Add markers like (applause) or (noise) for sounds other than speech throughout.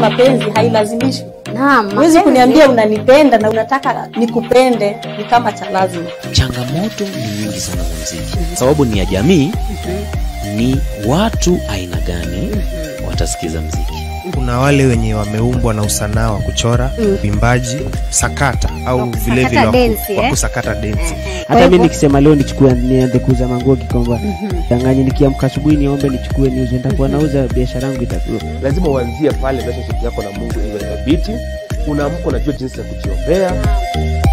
mapenzi hailazimishi. Naam, huwezi kuniambia unanipenda na unataka nikupende, ni kama cha lazima. Changamoto ni nyingi sana za mziki, sababu ni ya jamii, mhm. ni watu aina gani mhm. watasikiza mziki kuna wale wenye wameumbwa na usanaa wa kuchora mm. uimbaji mm. sakata au vilevile wakusakata densi eh? eh, eh, hata mi nikisema leo nichukue niende kuuza manguo Kikomba mm nikiamka asubuhi niombe nichukue niuze ntakuwa mhm. nauza biashara yangu itakuwa lazima uanzie pale relationship yako na mungu iwe thabiti unaamka unajua jinsi ya mm-hmm.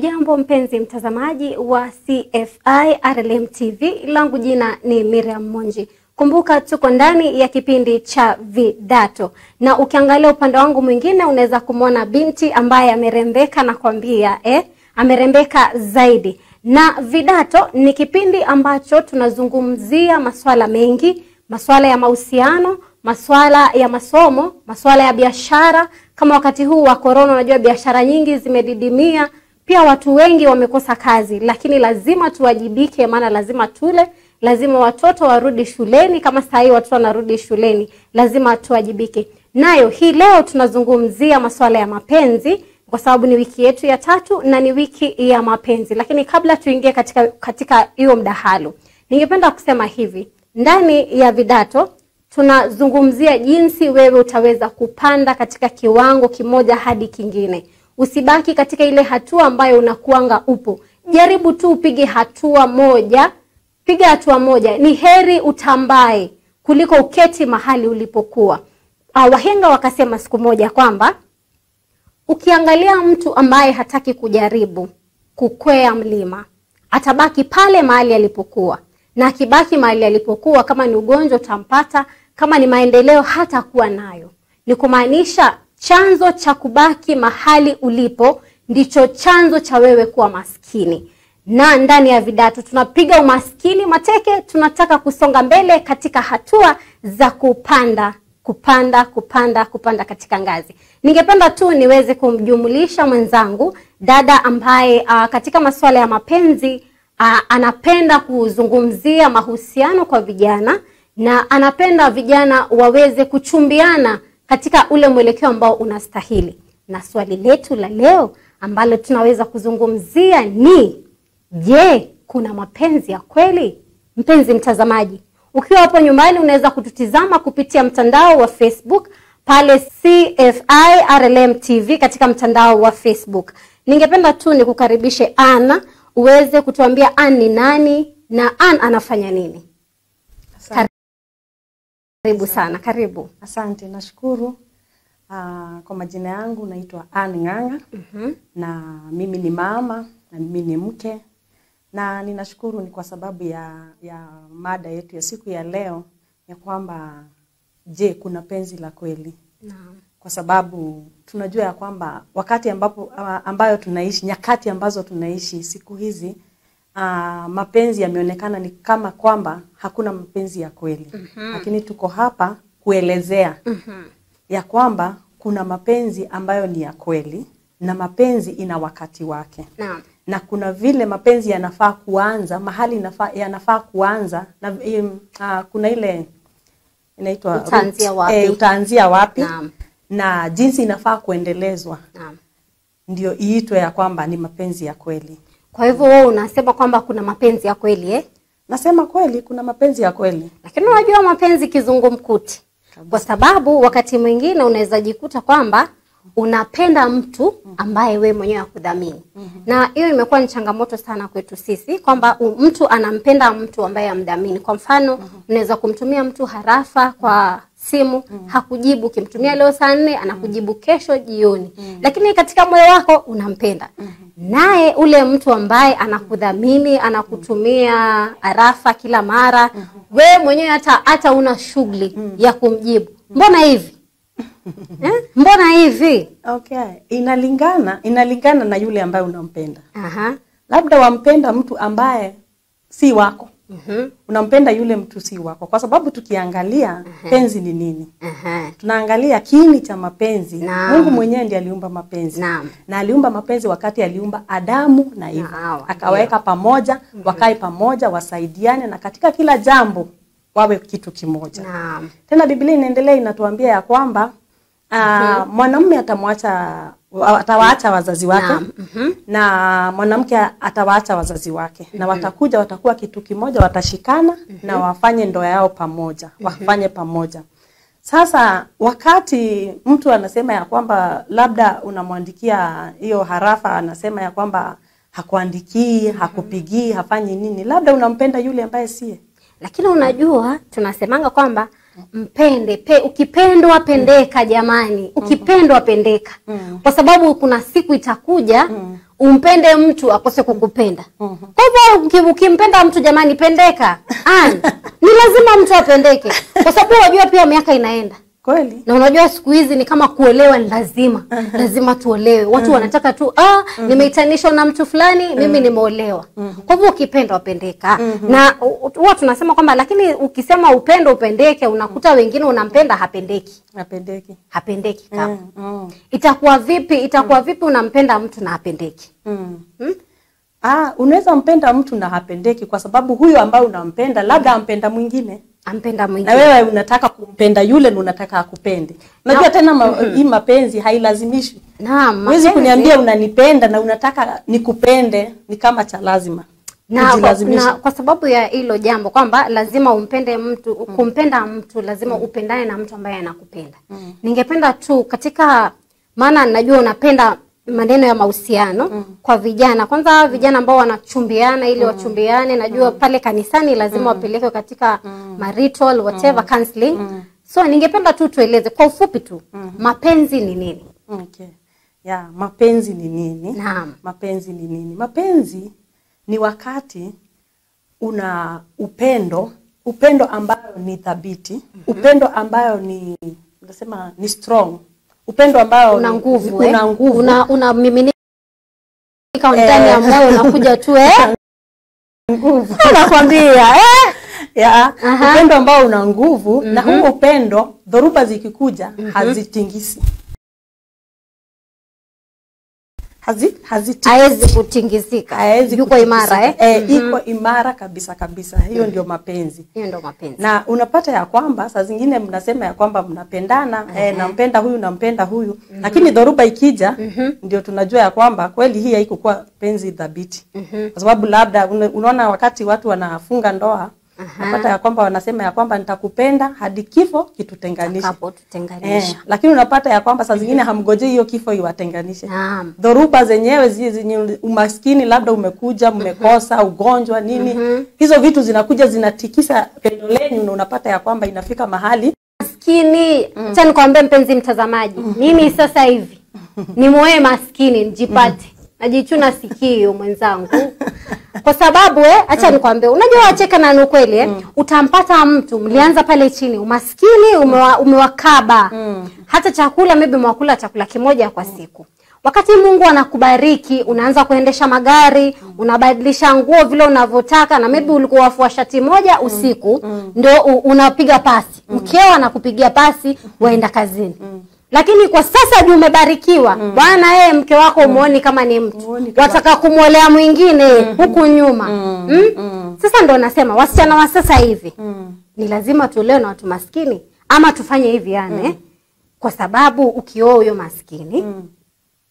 Hujambo mpenzi mtazamaji wa CFI RLM TV, langu jina ni Miriam Monji. Kumbuka tuko ndani ya kipindi cha Vidato, na ukiangalia upande wangu mwingine unaweza kumwona binti ambaye amerembeka, nakwambia eh, amerembeka zaidi. Na Vidato ni kipindi ambacho tunazungumzia maswala mengi, maswala ya mahusiano, maswala ya masomo, maswala ya biashara. Kama wakati huu wa korona, unajua biashara nyingi zimedidimia pia watu wengi wamekosa kazi, lakini lazima tuwajibike, maana lazima tule, lazima watoto warudi shuleni. Kama saa hii watoto wanarudi shuleni, lazima tuwajibike. Nayo hii leo tunazungumzia masuala ya mapenzi kwa sababu ni wiki yetu ya tatu na ni wiki ya mapenzi. Lakini kabla tuingie katika katika hiyo mdahalo, ningependa kusema hivi, ndani ya Vidato tunazungumzia jinsi wewe utaweza kupanda katika kiwango kimoja hadi kingine usibaki katika ile hatua ambayo unakuanga upo. Jaribu tu upige hatua moja, piga hatua moja. Ni heri utambae kuliko uketi mahali ulipokuwa. Uh, wahenga wakasema siku moja kwamba ukiangalia mtu ambaye hataki kujaribu kukwea mlima atabaki pale mahali alipokuwa, na akibaki mahali alipokuwa, kama ni ugonjwa utampata, kama ni maendeleo hata kuwa nayo. Ni kumaanisha Chanzo cha kubaki mahali ulipo ndicho chanzo cha wewe kuwa maskini. Na ndani ya Vidatu tunapiga umaskini mateke, tunataka kusonga mbele katika hatua za kupanda kupanda kupanda kupanda katika ngazi. Ningependa tu niweze kumjumulisha mwenzangu dada ambaye uh, katika masuala ya mapenzi uh, anapenda kuzungumzia mahusiano kwa vijana na anapenda vijana waweze kuchumbiana katika ule mwelekeo ambao unastahili. Na swali letu la leo ambalo tunaweza kuzungumzia ni je, kuna mapenzi ya kweli? Mpenzi mtazamaji, ukiwa hapo nyumbani unaweza kututizama kupitia mtandao wa Facebook pale CFI RLM TV katika mtandao wa Facebook. Ningependa tu nikukaribishe Ana uweze kutuambia Ann ni nani na Ann anafanya nini. Karibu sana, karibu. Asante, nashukuru. Uh, kwa majina yangu naitwa Anne Ng'ang'a. mm -hmm. na mimi ni mama na mimi ni mke na ninashukuru ni kwa sababu ya, ya mada yetu ya siku ya leo ya kwamba je, kuna penzi la kweli? Naam. Kwa sababu tunajua ya kwamba wakati ambapo ambayo tunaishi, nyakati ambazo tunaishi siku hizi uh, mapenzi yameonekana ni kama kwamba hakuna mapenzi ya kweli mm -hmm. lakini tuko hapa kuelezea mm -hmm. ya kwamba kuna mapenzi ambayo ni ya kweli na mapenzi ina wakati wake na, na kuna vile mapenzi yanafaa kuanza mahali yanafaa kuanza na um, uh, kuna ile inaitwa utaanzia wapi, eh, utaanzia wapi na, na jinsi inafaa kuendelezwa na, ndio iitwe ya kwamba ni mapenzi ya kweli kwa hivyo wewe unasema kwamba kuna mapenzi ya kweli eh? Nasema kweli kuna mapenzi ya kweli, lakini unajua mapenzi kizungumkuti, kwa sababu wakati mwingine unaweza jikuta kwamba unapenda mtu ambaye we mwenyewe hakudhamini. mm -hmm. Na hiyo imekuwa ni changamoto sana kwetu sisi kwamba mtu anampenda mtu ambaye amdhamini. Kwa mfano, mhm. unaweza mm -hmm. kumtumia mtu harafa kwa simu mm. hakujibu, ukimtumia leo saa nne mm. anakujibu kesho jioni mm. lakini katika moyo wako unampenda mm -hmm. naye ule mtu ambaye anakudhamini anakutumia arafa kila mara mm -hmm. wewe mwenyewe hata hata una shughuli mm -hmm. ya kumjibu, mbona hivi (laughs) eh? mbona hivi? Okay, inalingana inalingana na yule ambaye unampenda. Aha. Labda wampenda mtu ambaye si wako -hmm. Unampenda yule mtu si wako, kwa sababu tukiangalia mm-hmm. penzi ni nini? Mm-hmm. Tunaangalia kiini cha mapenzi Naam. Mungu mwenyewe ndiye aliumba mapenzi Naam. na aliumba mapenzi wakati aliumba Adamu na Eva, akaweka pamoja mm-hmm. wakae pamoja, wasaidiane na katika kila jambo wawe kitu kimoja Naam. Tena Biblia inaendelea inatuambia ya kwamba ah, mwanamume atamwacha atawaacha mm. wazazi wake na, mm -hmm. na mwanamke atawaacha wazazi wake mm -hmm. na mhm. watakuja watakuwa kitu kimoja, watashikana mm -hmm. na wafanye ndoa yao pamoja, mhm. wafanye pamoja. Sasa wakati mtu anasema ya kwamba labda unamwandikia hiyo harafa, anasema ya kwamba hakuandikii, mhm. hakupigii, hafanyi nini, labda unampenda yule ambaye sie Lakini unajua tunasemanga kwamba mpende pe, ukipendwa pendeka mm. jamani, mm-hmm. ukipendwa pendeka mm. kwa sababu kuna siku itakuja mm. umpende mtu akose kukupenda. Mm -hmm. Kwa hivyo ukimpenda mtu jamani, pendeka (laughs) ni lazima mtu apendeke, kwa sababu wajua pia miaka inaenda Kweli. Na unajua siku hizi ni kama kuolewa ni lazima. Uh -huh. lazima tuolewe. Watu uh -huh. wanataka tu ah, mm -hmm. nimeitanishwa na mtu fulani, uh -huh. mimi nimeolewa. Uh -huh. Kwa hivyo ukipenda upendeka. Uh -huh. Na huwa tunasema kwamba lakini ukisema upendo upendeke unakuta uh -huh. wengine unampenda hapendeki. Hapendeki. Hapendeki kama. Uh -huh. Itakuwa vipi? Itakuwa mm -hmm. vipi unampenda mtu na hapendeki? Uh mm. -huh. hmm? Ah, unaweza mpenda mtu na hapendeki kwa sababu huyo ambaye unampenda labda ampenda mwingine ampenda mwingine, na wewe unataka kumpenda yule, na unataka akupende. Unajua na, tena ma, mm -hmm. hii mapenzi hailazimishi. Naam, huwezi kuniambia unanipenda na unataka nikupende, ni kama cha lazima na, kwa, na kwa sababu ya hilo jambo kwamba lazima umpende mtu mm. kumpenda mtu lazima mm. upendane na mtu ambaye anakupenda mm. ningependa tu katika maana najua unapenda maneno ya mahusiano mm. kwa vijana. Kwanza vijana ambao wanachumbiana ili mm. wachumbiane, najua mm. pale kanisani lazima mm. wapelekwe katika mm. marital whatever mm. counseling mm. so ningependa tu tueleze kwa ufupi tu mm. mapenzi ni nini? Okay. Ya, mapenzi ni nini? Naam. Mapenzi ni nini? Mapenzi ni wakati una upendo, upendo ambayo ni thabiti, mm -hmm. upendo ambayo ni nasema ni strong upendo ambao una nguvu, una eh? nguvu una, una miminika ndani eh, ambayo unakuja tu eh nguvu (laughs) nakwambia eh ya yeah. upendo ambao una nguvu mm -hmm. na mhm. huo upendo dhoruba zikikuja mm -hmm. hazitingisi hazi haziti haezi kutingizika, haezi yuko imara eh? mm -hmm. iko imara kabisa kabisa. Hiyo mm. ndio mapenzi, hiyo ndio mapenzi. Na unapata ya kwamba saa zingine mnasema ya kwamba mnapendana mm -hmm. eh, mm-hmm. nampenda huyu nampenda huyu mm -hmm. lakini dhoruba ikija mm -hmm. ndio tunajua ya kwamba kweli hii haikukuwa penzi thabiti mm -hmm. kwa sababu labda unaona wakati watu wanafunga ndoa Napata ya kwamba wanasema ya kwamba nitakupenda hadi kifo kitutenganishe. Eh, lakini unapata ya kwamba saa zingine hamgojei hiyo kifo iwatenganishe. Naam. Dhoruba zenyewe zenye umaskini labda umekuja mhm. mmekosa ugonjwa nini. mm Hizo vitu zinakuja zinatikisa pendo lenyu na unapata ya kwamba inafika mahali maskini. Mm. Acha nikwambie mpenzi mtazamaji, mm. mimi sasa hivi ni moyo maskini nijipate. Mm najichuna sikio mwenzangu kwa sababu eh, acha nikwambie, unajua wacheka na ni ukweli eh, mm. utampata mtu mlianza pale chini, umaskini umewa, umewakaba mm. hata chakula maybe mwakula chakula kimoja kwa siku Wakati Mungu anakubariki, unaanza kuendesha magari, mm. unabadilisha nguo vile unavyotaka, na maybe ulikuwa wafua shati moja mm. usiku mm. ndio unapiga pasi, mm. mkeo mm. anakupigia pasi, waenda kazini mm lakini kwa sasa juu umebarikiwa mm. Bwana yeye eh, mke wako mm. kama ni mtu wataka kumwolea mwingine mm -hmm. huku nyuma mm. Mm? Mm. Sasa ndo nasema wasichana wa sasa hivi mm. ni lazima tuolewe na watu maskini ama tufanye hivi yani mm. Eh? kwa sababu ukioa huyo maskini mm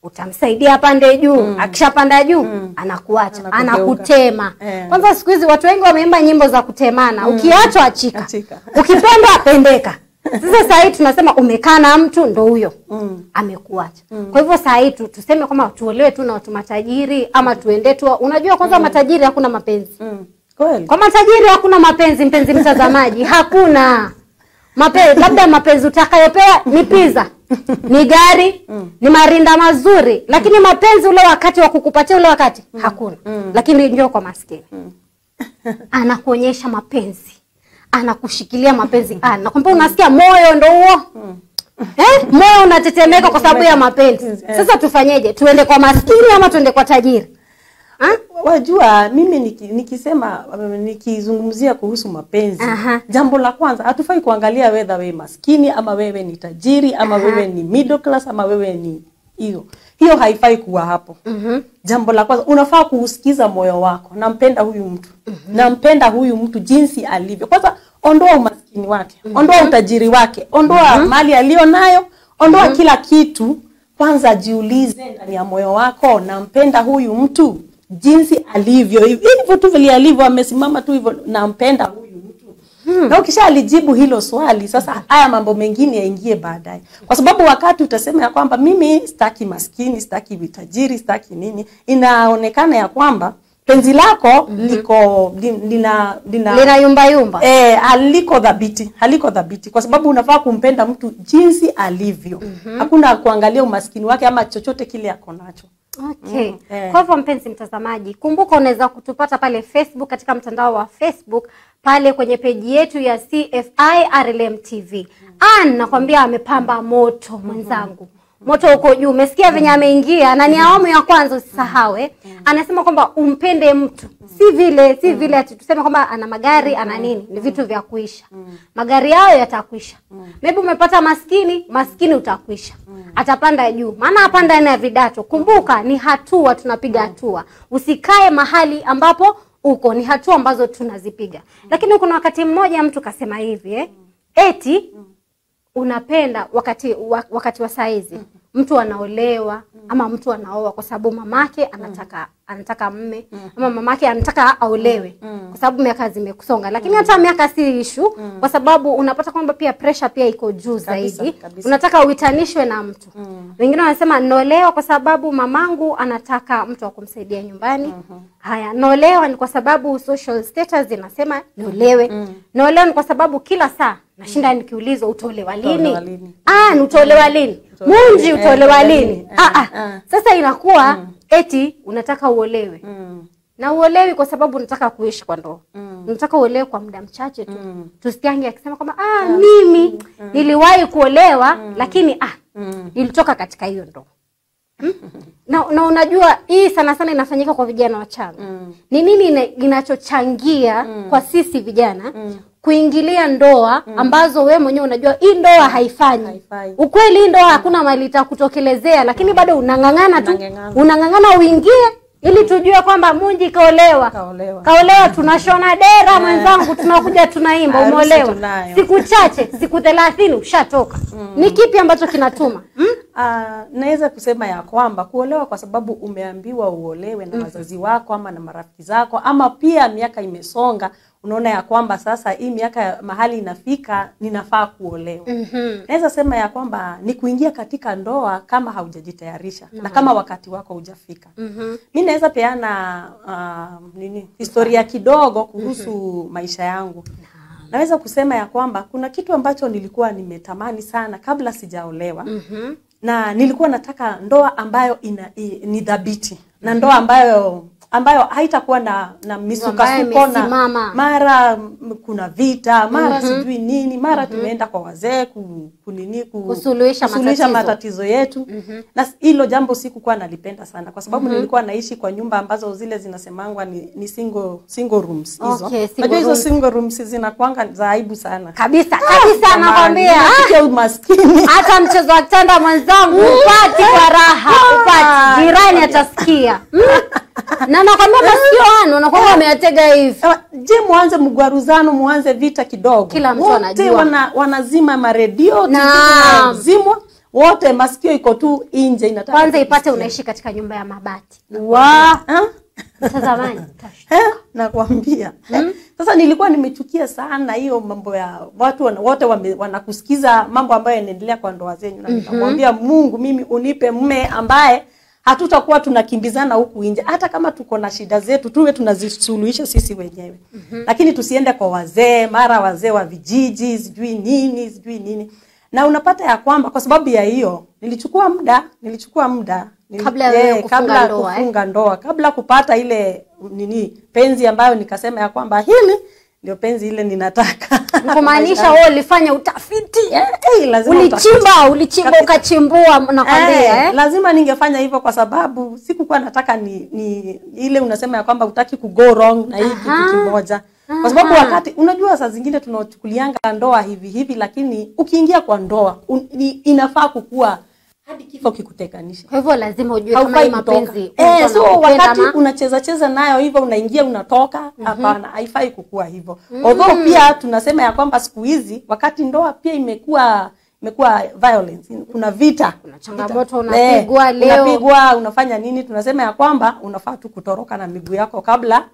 utamsaidia pande juu mm. akishapanda juu mm. anakuacha anakutema yeah. Kwanza siku hizi watu wengi wameimba nyimbo za kutemana, mm. ukiachwa achika, achika. ukipendwa apendeka sasa saa hii tunasema umekaa na mtu ndo huyo mm. amekuacha mm. Kwa hivyo saa hii tuseme kama tuolewe tu na watu matajiri ama tuende tu, unajua kwanza mm. matajiri hakuna mapenzi mm. Kweli. Kwa matajiri hakuna mapenzi, mpenzi mtazamaji, hakuna mapenzi. Labda mapenzi utakayopewa ni pizza, ni gari, mm. ni marinda mazuri, lakini mm. mapenzi ule wakati wa kukupatia ule wakati mm. hakuna. Lakini ndio kwa maskini anakuonyesha mapenzi anakushikilia mapenzi ana ah, nakwambia unasikia moyo ndo huo mm. eh? moyo unatetemeka kwa sababu ya mapenzi eh. sasa tufanyeje tuende kwa maskini ama tuende kwa tajiri ha? Ah? wajua mimi niki, nikisema nikizungumzia kuhusu mapenzi Aha. jambo la kwanza hatufai kuangalia wedha wewe maskini ama wewe ni tajiri ama Aha. wewe ni middle class ama wewe ni hiyo hiyo haifai kuwa hapo mm -hmm. jambo la kwanza unafaa kuusikiza moyo wako nampenda huyu mtu mm -hmm. nampenda huyu mtu jinsi alivyo kwanza ondoa umaskini wake mm -hmm. ondoa utajiri wake ondoa mm -hmm. mali aliyo nayo ondoa mm -hmm. kila kitu kwanza jiulize ndani ya moyo wako nampenda huyu mtu jinsi alivyo hivyo tu vile alivyo amesimama tu hivyo nampenda huyu Hmm. Na ukisha alijibu hilo swali sasa, haya mambo mengine yaingie baadaye, kwa sababu wakati utasema ya kwamba mimi staki maskini, staki vitajiri, staki nini, inaonekana ya kwamba penzi lako mhm. liko lina lina lina yumba yumba eh, aliko dhabiti haliko dhabiti, kwa sababu unafaa kumpenda mtu jinsi alivyo. mm -hmm. Hakuna kuangalia umaskini wake ama chochote kile ako nacho. Okay. Mm. Eh. Kwa hivyo mpenzi mtazamaji, kumbuka unaweza kutupata pale Facebook katika mtandao wa Facebook pale kwenye peji yetu ya CFI RLM TV. Mm. Ann nakwambia amepamba moto mwenzangu. Mm -hmm moto uko juu. Umesikia venye ameingia, na ni awamu ya kwanza, usisahawe. Eh. Anasema kwamba umpende mtu, si vile si vile ati tuseme kwamba ana magari ana nini, ni vitu vya kuisha. Magari hayo yatakwisha. maybe umepata maskini, maskini utakwisha, atapanda juu, maana apanda aina vidato. Kumbuka ni hatua, tunapiga hatua, usikae mahali ambapo uko, ni hatua ambazo tunazipiga. Lakini kuna wakati mmoja mtu kasema hivi eh, eti unapenda wakati wakati wa saizi mm -hmm. mtu anaolewa mm -hmm. ama mtu anaoa kwa sababu mamake anataka mm -hmm anataka mme mm. ama mamake anataka aolewe mm. kwa sababu miaka zimekusonga, lakini hata mm. miaka si ishu mm. kwa sababu unapata kwamba pia pressure pia iko juu zaidi, kabisa. unataka uitanishwe na mtu mm. wengine wanasema nolewa kwa sababu mamangu anataka mtu wa kumsaidia nyumbani mm -hmm. Haya, nolewa ni kwa sababu social status inasema nolewe mm. nolewa ni kwa sababu kila saa nashinda mm. nikiulizwa utolewa lini? Ah, utolewa lini? Mm. Munji utolewa eh, lini? Eh, ah, ah. Eh. Sasa inakuwa mm eti unataka uolewe mm. na uolewi kwa sababu unataka kuishi kwa ndoa mm. unataka uolewe kwa muda mchache tu mm. tusikiange akisema kwamba ah, yeah. Mm. mimi mm. niliwahi kuolewa mm. lakini ah, mm. nilitoka katika hiyo ndoa mm. na, na unajua hii sana sana inafanyika kwa vijana wachanga mm. ni nini inachochangia mm. kwa sisi vijana mm kuingilia ndoa mm. ambazo we mwenyewe unajua hii ndoa haifanyi. Ukweli hii ndoa mm. hakuna mali itakutokelezea, lakini bado unang'ang'ana tu, unang'ang'ana uingie ili mm. tujue kwamba Munji kaolewa, kaolewa, kaolewa tunashona dera eh. Mwenzangu tunakuja tunaimba, umeolewa siku chache, siku thelathini ushatoka. Mm. Ni kipi ambacho kinatuma hmm? Uh, naweza kusema ya kwamba kuolewa kwa sababu umeambiwa uolewe na wazazi wako ama na marafiki zako, ama pia miaka imesonga unaona ya kwamba sasa hii miaka mahali inafika ninafaa kuolewa. mm -hmm. Naweza sema ya kwamba ni kuingia katika ndoa kama haujajitayarisha mm -hmm. na mhm. kama wakati wako hujafika. mm -hmm. Mi naweza peana uh, nini historia kidogo kuhusu mm -hmm. maisha yangu naweza kusema ya kwamba kuna kitu ambacho nilikuwa nimetamani sana kabla sijaolewa mm -hmm. na nilikuwa nataka ndoa ambayo ina, i, ni dhabiti mm -hmm. na ndoa ambayo ambayo haitakuwa na, na misukasuko na mara kuna vita mara mm -hmm. sijui nini mara mm -hmm. tumeenda kwa wazee kunini ku, kusuluhisha, kusuluhisha matatizo. matatizo yetu mm -hmm. na hilo jambo sikukuwa nalipenda sana kwa sababu mm -hmm. nilikuwa naishi kwa nyumba ambazo zile zinasemangwa ni, ni single, single rooms hizo okay, najua hizo single rooms zinakuanga za aibu sana kabisa ah, kabisa, nakwambia umaskini. (laughs) Hata mchezo wa kitanda mwenzangu upati kwa raha, upati ah, jirani atasikia hmm? (laughs) na nakwambia masikio wanu nakwambia eh. wameyatega hivi. Eh, je, mwanze mgwaruzano, mwanze vita kidogo, kila mtu anajua. Wana, wanazima maredio zimwa wote, masikio iko tu nje, inataka kwanza ipate unaishi katika nyumba ya mabati wa eh? sasa zamani (laughs) nakwambia hmm? sasa hmm? nilikuwa nimechukia sana hiyo mambo ya watu wote wanakusikiza mambo ambayo yanaendelea kwa ndoa zenyu, na mhm. nikamwambia mm -hmm. Mungu, mimi unipe mme ambaye hatutakuwa tunakimbizana huku nje. Hata kama tuko na shida zetu, tuwe tunazisuluhisha sisi wenyewe mm -hmm. Lakini tusiende kwa wazee, mara wazee wa vijiji, sijui nini, sijui nini. Na unapata ya kwamba kwa sababu ya hiyo nilichukua muda, nilichukua muda nil, kabla ya eh, kufunga, ndoa, eh. ndoa, kabla kupata ile nini penzi ambayo nikasema ya kwamba hili ndio penzi ile ninataka. Kumaanisha (laughs) wewe ulifanya utafiti eh? Hey, eh, lazima ulichimba utafiti. ulichimba ukachimbua, kwambia hey, eh, eh? Lazima ningefanya hivyo kwa sababu sikukuwa nataka ni, ni ile unasema ya kwamba utaki ku go wrong na hii kitu kimoja kwa sababu wakati unajua, saa zingine tunachukulianga ndoa hivi hivi, lakini ukiingia kwa ndoa un, inafaa kukua hadi kifo kikutekanisha. Kwa hivyo lazima ujue kama ni mapenzi. Eh, so wakati unacheza cheza nayo hivyo unaingia unatoka, mhm. hapana, mm -hmm. haifai kukua hivyo. Mm -hmm. Although pia tunasema ya kwamba siku hizi wakati ndoa pia imekuwa imekuwa violence, kuna vita, kuna changamoto, unapigwa eh, leo, unapigwa, unafanya nini? Tunasema ya kwamba unafaa tu kutoroka na miguu yako kabla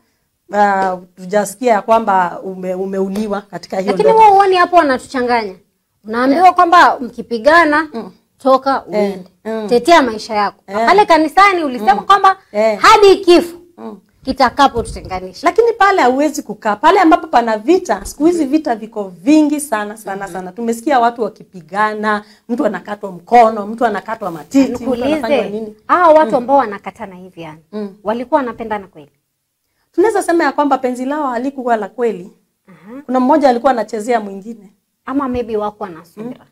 uh, ya kwamba ume, umeuliwa katika hiyo. Lakini wao huoni hapo wanatuchanganya, unaambiwa yeah. kwamba mkipigana mm toka eh, uende eh, mm. tetea maisha yako eh. pale kanisani ulisema mm. kwamba eh. hadi kifo mm kitakapo tutenganisha. Lakini pale hauwezi kukaa pale ambapo pana vita. Siku hizi mm. vita viko vingi sana sana mm -hmm. sana. Tumesikia watu wakipigana, mtu anakatwa mkono, mtu anakatwa matiti, Nikulize, mtu anafanywa nini? Hao watu mm. ambao wanakatana hivi yani mm. walikuwa wanapendana kweli? Tunaweza sema ya kwamba penzi lao halikuwa la kweli. uh -huh. Kuna mmoja alikuwa anachezea mwingine, ama maybe wako na subira mm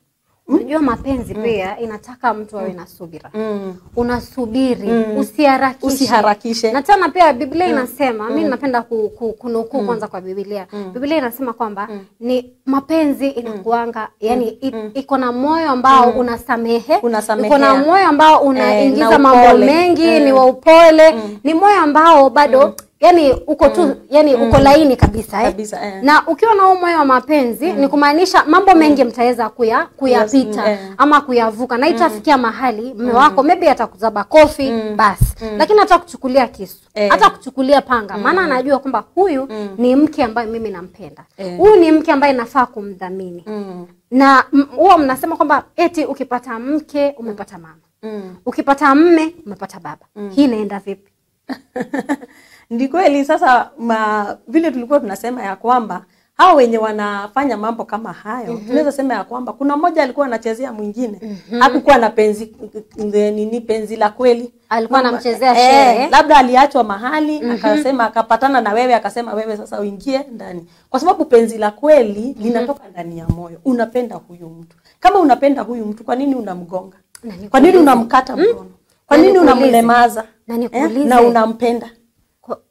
Hmm? Unajua mapenzi mm. pia inataka mtu awe hmm. na subira mm. unasubiri mm. usiharakishe, usiharakishe. Na tena pia Biblia hmm. inasema mm. mi napenda ku, ku, kunukuu mm. kwanza kwa Biblia mm. Biblia inasema kwamba mm. ni mapenzi inakuanga mm. yani mm. iko na moyo ambao mm. unasamehe iko na moyo ambao eh, unaingiza eh, mambo mengi mm. ni wa upole mm. ni moyo ambao bado mm yani uko tu mm. yani mm. uko laini kabisa, eh? kabisa eh. na ukiwa na moyo wa mapenzi mm. ni kumaanisha mambo mm. mengi mtaweza kuya kuyapita yes, mm, eh. ama kuyavuka na itafikia mm. mahali mume mm. wako mm. maybe atakuzaba kofi mm. basi mm. lakini hata kuchukulia kisu eh. kuchukulia panga maana mm. anajua kwamba huyu mm. ni mke ambaye mimi nampenda eh. huyu ni mke ambaye nafaa kumdhamini mm. na huwa mnasema kwamba eti ukipata mke umepata mama mm. ukipata mme umepata baba mm. hii inaenda vipi (laughs) Ni kweli sasa ma, vile tulikuwa tunasema ya kwamba hao wenye wanafanya mambo kama hayo mm -hmm. tunaweza sema ya kwamba kuna mmoja alikuwa anachezea mwingine mm -hmm. hakukuwa na penzi nini penzi la kweli alikuwa anamchezea shere eh, labda aliachwa mahali mm -hmm. akasema akapatana na wewe akasema wewe sasa uingie ndani kwa sababu penzi la kweli mm -hmm. linatoka ndani ya moyo unapenda huyu mtu kama unapenda huyu mtu kwa nini unamgonga kwa nini unamkata mhm. mkono kwa nini unamlemaza na, eh, na unampenda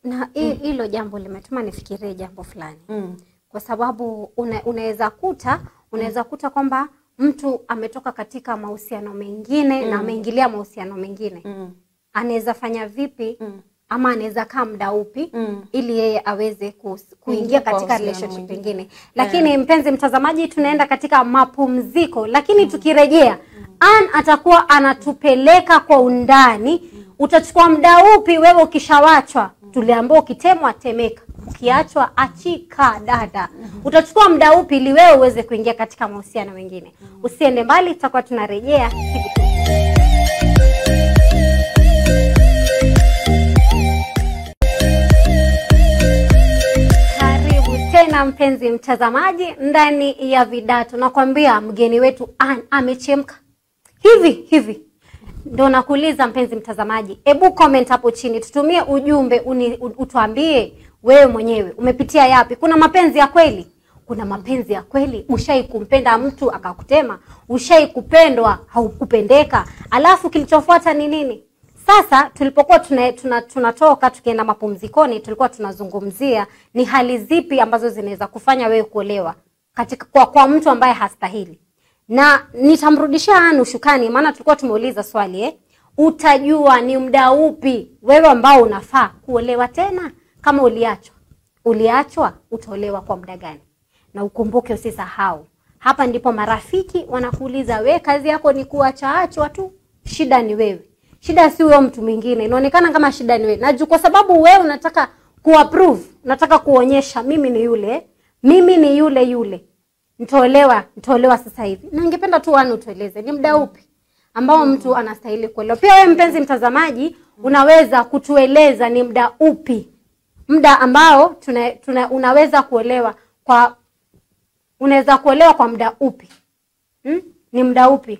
na mm. hilo jambo limetuma nifikirie jambo fulani mm. kwa sababu una, unaweza kuta unaweza mm. kuta kwamba mtu ametoka katika mahusiano mengine mm. na ameingilia mahusiano mengine mm. anaweza fanya vipi mm. ama anaweza kaa muda upi mm. ili yeye aweze mm, kuingia mm. katika relationship nyingine, lakini yeah. mpenzi mtazamaji, tunaenda katika mapumziko, lakini mm. tukirejea mm. an atakuwa anatupeleka kwa undani mm. utachukua muda upi wewe ukishawachwa tuliambiwa ukitemwa temeka, ukiachwa achika dada. Utachukua muda upi ili wewe uweze kuingia katika mahusiano mengine? Usiende mbali, tutakuwa tunarejea na tena mpenzi mtazamaji, ndani ya Vidatu nakwambia, mgeni wetu an amechemka hivi hivi ndio nakuuliza mpenzi mtazamaji, hebu comment hapo chini, tutumie ujumbe uni, utuambie wewe mwenyewe umepitia yapi. Kuna mapenzi ya kweli? Kuna mapenzi ya kweli? Ushai kumpenda mtu akakutema? Ushai kupendwa haukupendeka? Alafu kilichofuata ni nini? Sasa tulipokuwa tunatoka tuna, tuna, tuna tukienda mapumzikoni, tulikuwa tunazungumzia ni hali zipi ambazo zinaweza kufanya wewe kuolewa katika kwa, kwa mtu ambaye hastahili na nitamrudishia Anu Shukani, maana tulikuwa tumeuliza swali eh? Utajua ni muda upi wewe ambao unafaa kuolewa tena, kama uliachwa uliachwa, utaolewa kwa muda gani? Na ukumbuke, usisahau, hapa ndipo marafiki wanakuuliza we, kazi yako ni kuachaachwa tu, shida ni wewe, shida si huyo mtu mwingine. Inaonekana kama shida ni wewe, na kwa sababu wewe unataka kuapprove, unataka kuonyesha mimi ni yule, mimi ni yule yule nitaolewa, nitaolewa sasa hivi. Na ningependa tu wani utueleze ni muda upi ambao mtu anastahili kuolewa. Pia wewe mpenzi mtazamaji, unaweza kutueleza ni muda upi muda ambao tuna, tuna, unaweza kuolewa kwa unaweza kuolewa kwa muda upi hmm? ni muda upi?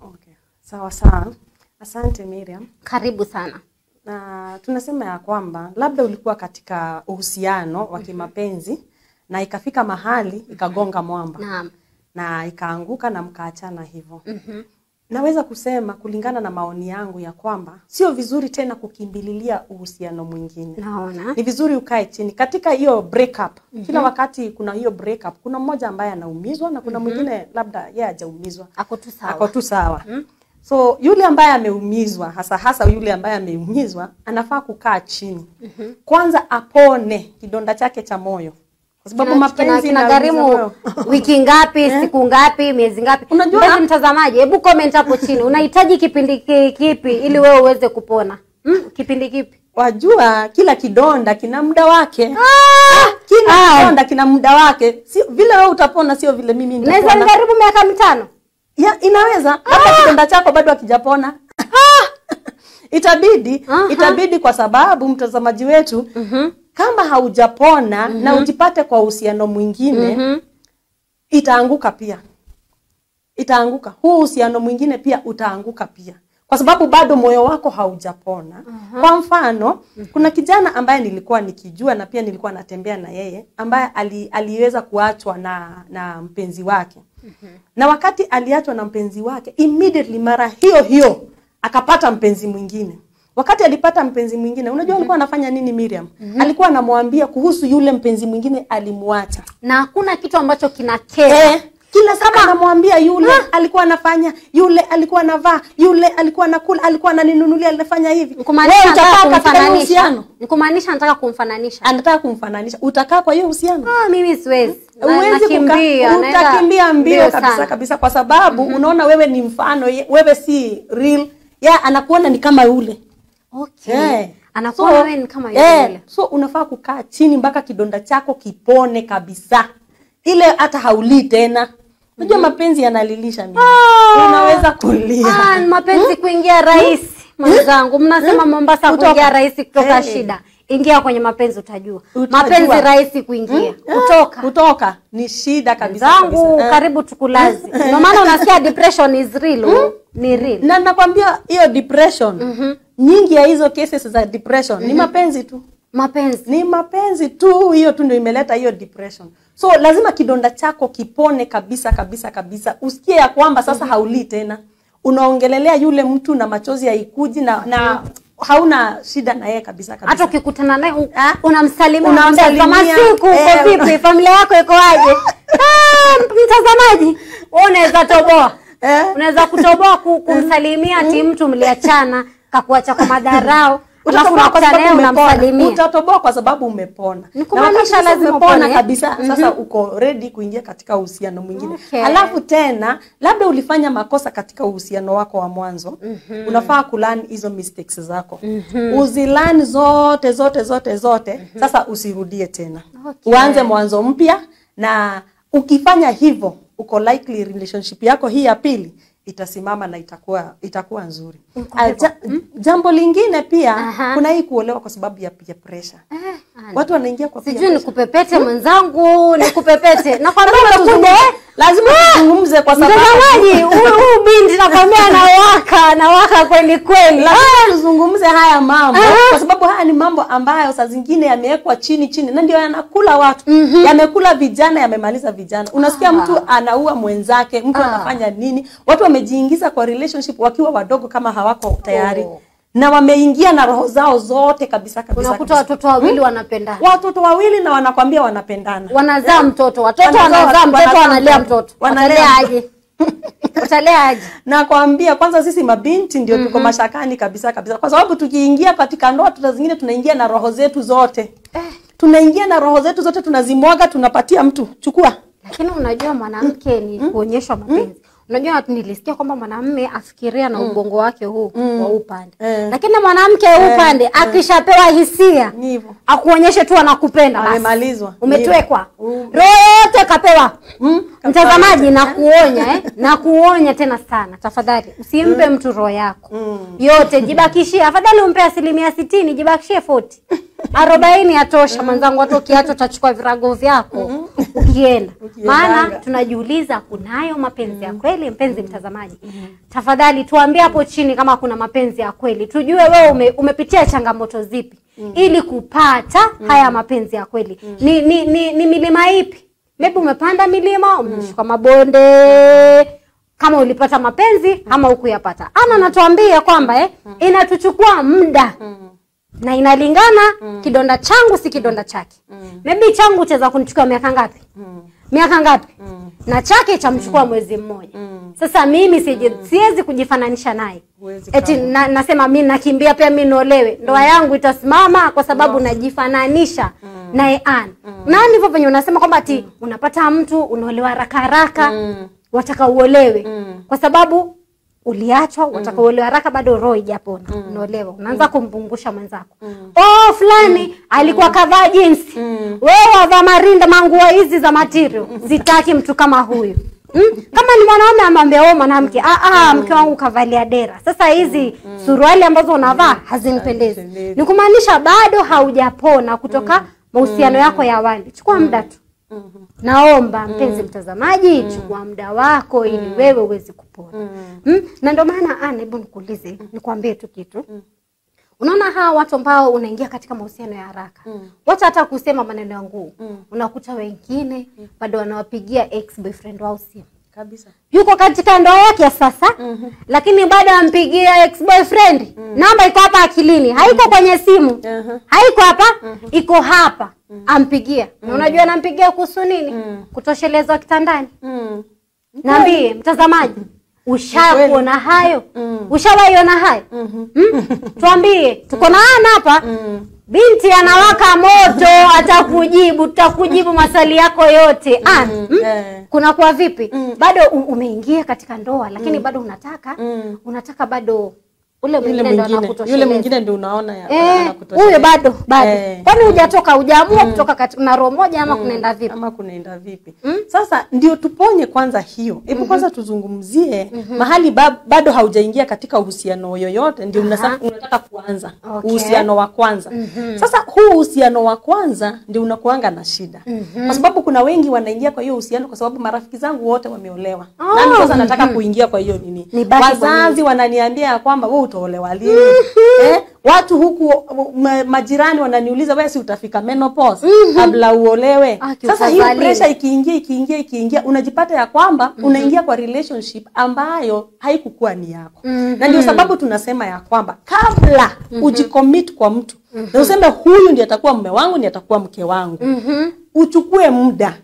Okay. Sawa sawa, asante Miriam, karibu sana na tunasema ya kwamba labda ulikuwa katika uhusiano wa mhm. kimapenzi mm -hmm na ikafika mahali ikagonga mwamba Naam. na ikaanguka na mkaachana hivyo. mm -hmm. Naweza kusema kulingana na maoni yangu ya kwamba sio vizuri tena kukimbililia uhusiano mwingine. Naona ni vizuri ukae chini katika hiyo breakup. mm -hmm. Kila wakati kuna hiyo breakup, kuna mmoja ambaye anaumizwa na kuna mhm. mwingine mm -hmm. labda yeye hajaumizwa, ako tu sawa, ako tu sawa. mm -hmm. So yule ambaye ameumizwa, hasa hasa yule ambaye ameumizwa, anafaa kukaa chini mm -hmm. kwanza, apone kidonda chake cha moyo mm kwa sababu mapenzi inagharimu (laughs) wiki ngapi, eh? siku ngapi, miezi ngapi? Unajua mtazamaji, hebu comment hapo chini, unahitaji kipindi kipi ili wewe uweze kupona? Mm, kipindi kipi? Wajua kila kidonda kina muda wake. Ah, kila ah, kidonda kina muda wake. Si vile wewe utapona, sio vile mimi nitapona. Naweza ngaribu miaka mitano. Ya, inaweza hata ah, kidonda chako bado hakijapona Itabidi uh-huh. itabidi kwa sababu mtazamaji wetu uh-huh. kama haujapona uh-huh. na mhm. ujipate kwa uhusiano mwingine uh-huh. itaanguka pia, itaanguka huu uhusiano mwingine pia utaanguka pia kwa sababu bado moyo wako haujapona. Uh -huh. Kwa mfano, uh -huh. kuna kijana ambaye nilikuwa nikijua na pia nilikuwa natembea na yeye ambaye ali, aliweza kuachwa na, na mpenzi wake. Uh -huh. Na wakati aliachwa na mpenzi wake, immediately mara hiyo hiyo akapata mpenzi mwingine. Wakati alipata mpenzi mwingine, unajua mm -hmm. alikuwa anafanya nini Miriam? Mm -hmm. Alikuwa anamwambia kuhusu yule mpenzi mwingine alimwacha, na hakuna kitu ambacho kinakera eh, kila saa anamwambia yule ha? alikuwa anafanya, yule alikuwa anavaa, yule alikuwa anakula, alikuwa ananinunulia, alifanya hivi. Wewe utakaa katika uhusiano? Nikumaanisha anataka kumfananisha, anataka kumfananisha. Utakaa kwa hiyo uhusiano? Ah, mimi siwezi hmm? uwezi kukimbia, utakimbia mbio kabisa kabisa, kwa sababu mm -hmm. unaona wewe ni mfano, wewe si real yeah, anakuona ni kama yule okay. yeah. anakuona so, ni kama yule yeah. so unafaa kukaa chini mpaka kidonda chako kipone kabisa, ile hata haulii tena. Unajua mm -hmm. mapenzi yanalilisha mimi. Oh, unaweza kulia. Ah, mapenzi hmm? kuingia rahisi. Hmm? Mwenzangu, mnasema hmm? Mombasa kuingia rahisi kutoka hey. shida ingia kwenye mapenzi utajua, utajua. mapenzi rahisi kuingia hmm? hmm? kutoka kutoka ni shida kabisa zangu hmm. karibu tukulazi ndio maana unasikia depression is real hmm? ni real na nakwambia hiyo depression mm -hmm. nyingi ya hizo cases za depression mm -hmm. ni mhm. mapenzi tu mapenzi ni mapenzi tu hiyo tu ndio imeleta hiyo depression so lazima kidonda chako kipone kabisa kabisa kabisa usikie ya kwamba sasa mm -hmm. haulii tena unaongelelea yule mtu na machozi haikuji na, na mhm hauna shida na yeye kabisa kabisa. Hata ukikutana naye eh? unamsalimia, unamsalimia kama siku uko vipi, familia yako iko aje? (laughs) Ah, mtazamaji, wewe unaweza toboa eh? unaweza kutoboa kumsalimia (laughs) hmm? ati mtu mliachana kakuacha kwa madharau utatoboa kwa sababu umepona. Nikumaanisha lazima umepona kabisa. Mm -hmm. Sasa mhm. uko ready kuingia katika uhusiano mwingine. Okay. Alafu tena labda ulifanya makosa katika uhusiano wako wa mwanzo. Mm -hmm. Unafaa kulearn hizo mistakes zako. Mm -hmm. Uzilearn zote zote zote zote. Mm -hmm. Sasa usirudie tena. Okay. Uanze mwanzo mpya na ukifanya hivyo uko likely relationship yako hii ya pili itasimama na itakuwa itakuwa nzuri. Ah, ja, Aja, mm. jambo lingine pia Aha. kuna hii kuolewa kwa sababu ya, peer pressure. Eh, Watu wanaingia kwa sijui kupepete hmm? mwenzangu, kwa (laughs) Nakwambia tukunde lazima ah! tuzungumze kwa sababu mtazamaji, (laughs) huyu binti nakwambia na waka kweli kweli, lazima tuzungumze haya mambo kwa sababu haya ni mambo ambayo saa zingine yamewekwa chini chini na ndio yanakula watu mm -hmm. yamekula vijana, yamemaliza vijana. Unasikia mtu anaua mwenzake, mtu anafanya nini, watu wame wamejiingiza kwa relationship wakiwa wadogo kama hawako tayari oh na wameingia na roho zao zote kabisa kabisa. Unakuta watoto wawili hmm? wanapendana, watoto wawili na wanakwambia wanapendana, wanazaa eh? mtoto, watoto wanazaa mtoto, wanalea mtoto, wanalea aje? utalea (laughs) aje? Nakwambia kwanza, sisi mabinti ndio mm -hmm. tuko mm-hmm. mashakani kabisa kabisa, kwa sababu tukiingia katika ndoa, tuna zingine tunaingia na roho zetu zote eh. tunaingia na roho zetu zote, tunazimwaga, tunapatia mtu, chukua. Lakini unajua mwanamke mm -hmm. ni kuonyeshwa hmm? mapenzi mm -hmm Unajua nilisikia kwamba mwanamme afikiria na mm. ubongo wake huu mm. wa upande eh. lakini mwanamke eh. upande eh. akishapewa hisia Nivo. akuonyeshe tu anakupenda amemalizwa umetwekwa roho yote mm. kapewa mm. mtazamaji, na kuonya eh? (laughs) na kuonya tena sana, tafadhali usimpe mm. mtu roho yako mm. yote, jibakishie. Afadhali umpe asilimia sitini, jibakishie 40 (laughs) arobaini atosha mwenzangu, hata ukiacha utachukua virago vyako mhm. ukienda. Maana tunajiuliza kunayo mapenzi ya mhm. kweli? Mpenzi mhm. mtazamaji, tafadhali tuambie hapo chini kama kuna mapenzi ya kweli, tujue wewe ume, umepitia changamoto zipi ili kupata haya mapenzi ya kweli. Ni, ni, ni, ni milima ipi? Maybe umepanda milima, umeshuka mabonde kama ulipata mapenzi ama ukuyapata. Ana natuambia kwamba eh, inatuchukua muda na inalingana mm. kidonda changu si kidonda mm. chake mm. maybe changu chaweza kunichukua miaka ngapi mm. miaka ngapi mm. na chake chamchukua mm. mwezi mmoja mm. sasa mimi sije, mm. siwezi kujifananisha naye eti na, nasema mi nakimbia pia mi niolewe ndoa mm. yangu itasimama kwa sababu no. Mm. najifananisha mm. naye an mm. na ndivyo venye unasema kwamba ti mm. unapata mtu unaolewa haraka haraka mm. wataka uolewe mm. kwa sababu uliachwa mm. utakaolewa haraka bado roho ijapona mm. unaolewa unaanza mm. kumpungusha mwenzako mm. oh fulani mm. alikuwa mm. kavaa jinsi mm. wewe wavaa marinda manguo hizi za matirio sitaki mm. mtu kama huyu Hmm? kama ni mwanaume amwambia wewe oh, mwanamke ah, ah, mm. mke wangu kavalia dera. Sasa hizi hmm. suruali ambazo unavaa hazinipendezi, ni kumaanisha bado haujapona kutoka mahusiano hmm. yako ya awali. Chukua muda tu Naomba mpenzi mm mtazamaji, mm chukua muda wako ili mm wewe uweze kupona mm mm? na ndio maana Ana, hebu nikuulize mm nikwambie tu kitu mm Unaona hawa watu ambao unaingia katika mahusiano ya haraka mm. wacha hata kusema maneno ya nguu mm. unakuta wengine mm. bado wanawapigia ex boyfriend wao simu kabisa. Yuko katika ndoa yake sasa mm -hmm. Lakini bado ampigia ex boyfriend mm -hmm. Namba iko hapa akilini, haiko kwenye simu Mm -hmm. Haiko hapa mm -hmm. Iko hapa mm -hmm. Ampigia mm -hmm. Unajua anampigia kuhusu nini? mm -hmm. Kutoshelezwa kitandani mm -hmm. Naambie mtazamaji ushakuona hayo mm. ushawaiona hayo mm -hmm. mm? tuambie tuko na ana hapa mm. Binti anawaka moto, atakujibu, tutakujibu maswali yako yote. Mm, ah, mm, mm, eh. kuna kuwa vipi? Mm. Bado umeingia katika ndoa lakini mm. bado unataka mm. unataka bado ule mwingine ndo anakutosheleza. Yule mwingine ndio unaona ya eh, huyo bado bado. Eh, Kwani hujatoka hujaamua mm, kutoka kati na roho moja ama mm, kunaenda vipi? Ama kunaenda vipi? Mm? Sasa ndio tuponye kwanza hiyo. Hebu mm -hmm. kwanza tuzungumzie mm -hmm. mahali ba, bado haujaingia katika uhusiano yoyote ndio unataka kuanza okay. uhusiano wa kwanza. Mm -hmm. Sasa huu uhusiano wa kwanza ndio unakuanga na shida. Mm -hmm. Kwa sababu kuna wengi wanaingia kwa hiyo uhusiano kwa sababu marafiki zangu wote wameolewa. Oh, Nami sasa nataka mm -hmm. kuingia kwa hiyo nini? Wazazi wananiambia kwamba wewe utoolewa lini? Mm-hmm. eh, watu huku majirani wananiuliza wewe si utafika menopause mm-hmm. kabla mm -hmm. uolewe. Ah, Sasa hii pressure ikiingia ikiingia ikiingia unajipata ya kwamba mm -hmm. unaingia kwa relationship ambayo haikukua ni yako. Mm -hmm. Na ndio mm-hmm. sababu tunasema ya kwamba kabla mm -hmm. ujicommit kwa mtu mm -hmm. na useme huyu ndiye atakuwa mume wangu, ndiye atakuwa mke wangu. Mm -hmm. Uchukue muda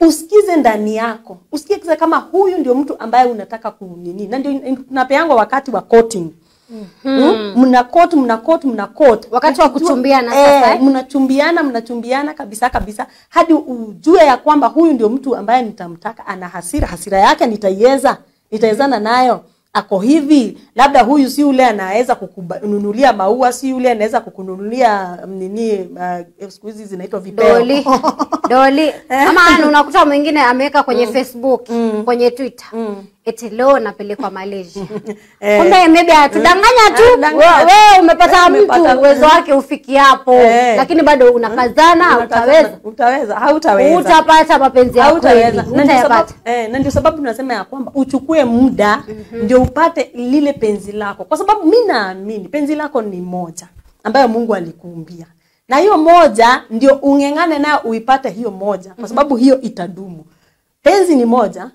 usikize ndani yako, usikize kama huyu ndio mtu ambaye unataka kunini, na ndio napeangwa wakati wa courting. Mm -hmm. Mna wakati wa kuchumbiana eh, sasa eh? Mnachumbiana mnachumbiana kabisa kabisa hadi ujue ya kwamba huyu ndio mtu ambaye nitamtaka, ana hasira, hasira yake nitaiweza, nitaezana nayo ako hivi, labda huyu si yule anaweza kukununulia maua, si yule anaweza kukununulia um, nini, uh, siku hizi zinaitwa vipeo doli, (laughs) doli. Eh? ama unakuta mwingine ameweka kwenye mm. Facebook mm. kwenye Twitter mm eti leo napelekwa Malaysia. (laughs) eh, Kumbe maybe atudanganya eh, tu wewe umepata mtu uwezo wake ufiki hapo eh, lakini bado unakazana, utaweza utaweza hautaweza, utapata mapenzi yako utaweza, utayapata. Eh, na ndio sababu tunasema ya kwamba uchukue muda mm -hmm. ndio upate lile penzi lako, kwa sababu mimi naamini penzi lako ni moja ambayo Mungu alikuumbia na hiyo moja ndio ung'eng'ane nayo uipate hiyo moja, kwa mhm. sababu hiyo itadumu. Penzi ni moja,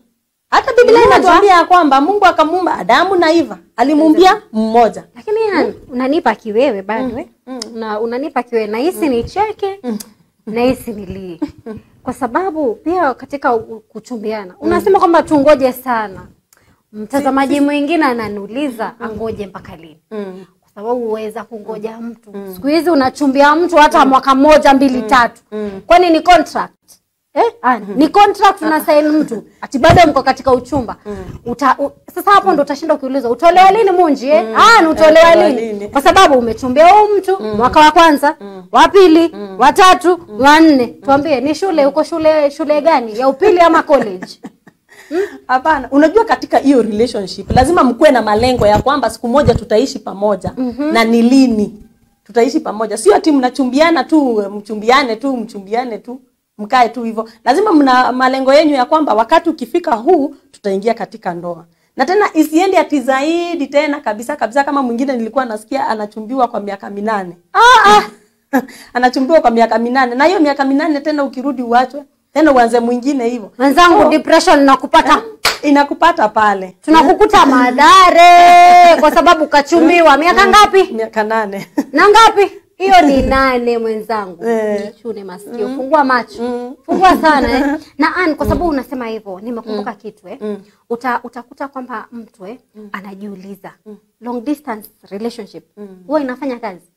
hata Biblia inatuambia ya kwamba Mungu akamuumba Adamu na Eva, alimuumbia mmoja. Lakini mm. unanipa kiwewe bado mm. Eh? mm. na unanipa kiwewe na hisi mm. nicheke mm. na hisi nilie (laughs) kwa sababu pia katika kuchumbiana mm. unasema kwamba tungoje sana. Mtazamaji mwingine ananiuliza mm. angoje mpaka lini? Mm. Kwa sababu huweza kungoja mm. mtu mm. siku hizi unachumbia mtu hata mm. mwaka moja mbili mm. tatu mm. kwani ni contract eh? Ah, mhm. ni contract na ah. sign mtu (laughs) ati bado mko katika uchumba mm. uta, u, sasa hapo ndo utashinda ukiuliza utolewa lini munji eh? mm. Ah, ni eh, utolewa lini? Kwa sababu umechumbia huyu mtu mm. mwaka wa kwanza, mm. wa pili, mm. wa tatu, mm. wa nne. Mm. Tuambie ni shule uko shule shule gani? Ya upili ama college? (laughs) Hapana, hmm? Unajua, katika hiyo relationship lazima mkuwe na malengo ya kwamba siku moja tutaishi pamoja mm -hmm. na ni lini tutaishi pamoja, sio ati mnachumbiana tu mchumbiane tu mchumbiane tu mkae tu hivyo. Lazima mna malengo yenu ya kwamba wakati ukifika huu tutaingia katika ndoa na tena isiende ati zaidi tena kabisa kabisa, kama mwingine nilikuwa nasikia anachumbiwa kwa miaka minane. Ah, ah. (laughs) anachumbiwa kwa miaka minane, na hiyo miaka minane tena ukirudi uachwe tena uanze mwingine hivyo. Wenzangu, oh. depression nakupata eh, inakupata pale, tunakukuta Madare kwa sababu kachumbiwa miaka mm. ngapi? Miaka nane na ngapi? hiyo ni (laughs) nane mwenzangu, jichune eh. masikio, mm. fungua macho mm. fungua sana eh. (laughs) na an kwa sababu mm. unasema hivyo nimekumbuka mm. kitu eh. Mm. Uta, utakuta kwamba mtu eh, mm. anajiuliza mm. long distance relationship huwa mm. inafanya kazi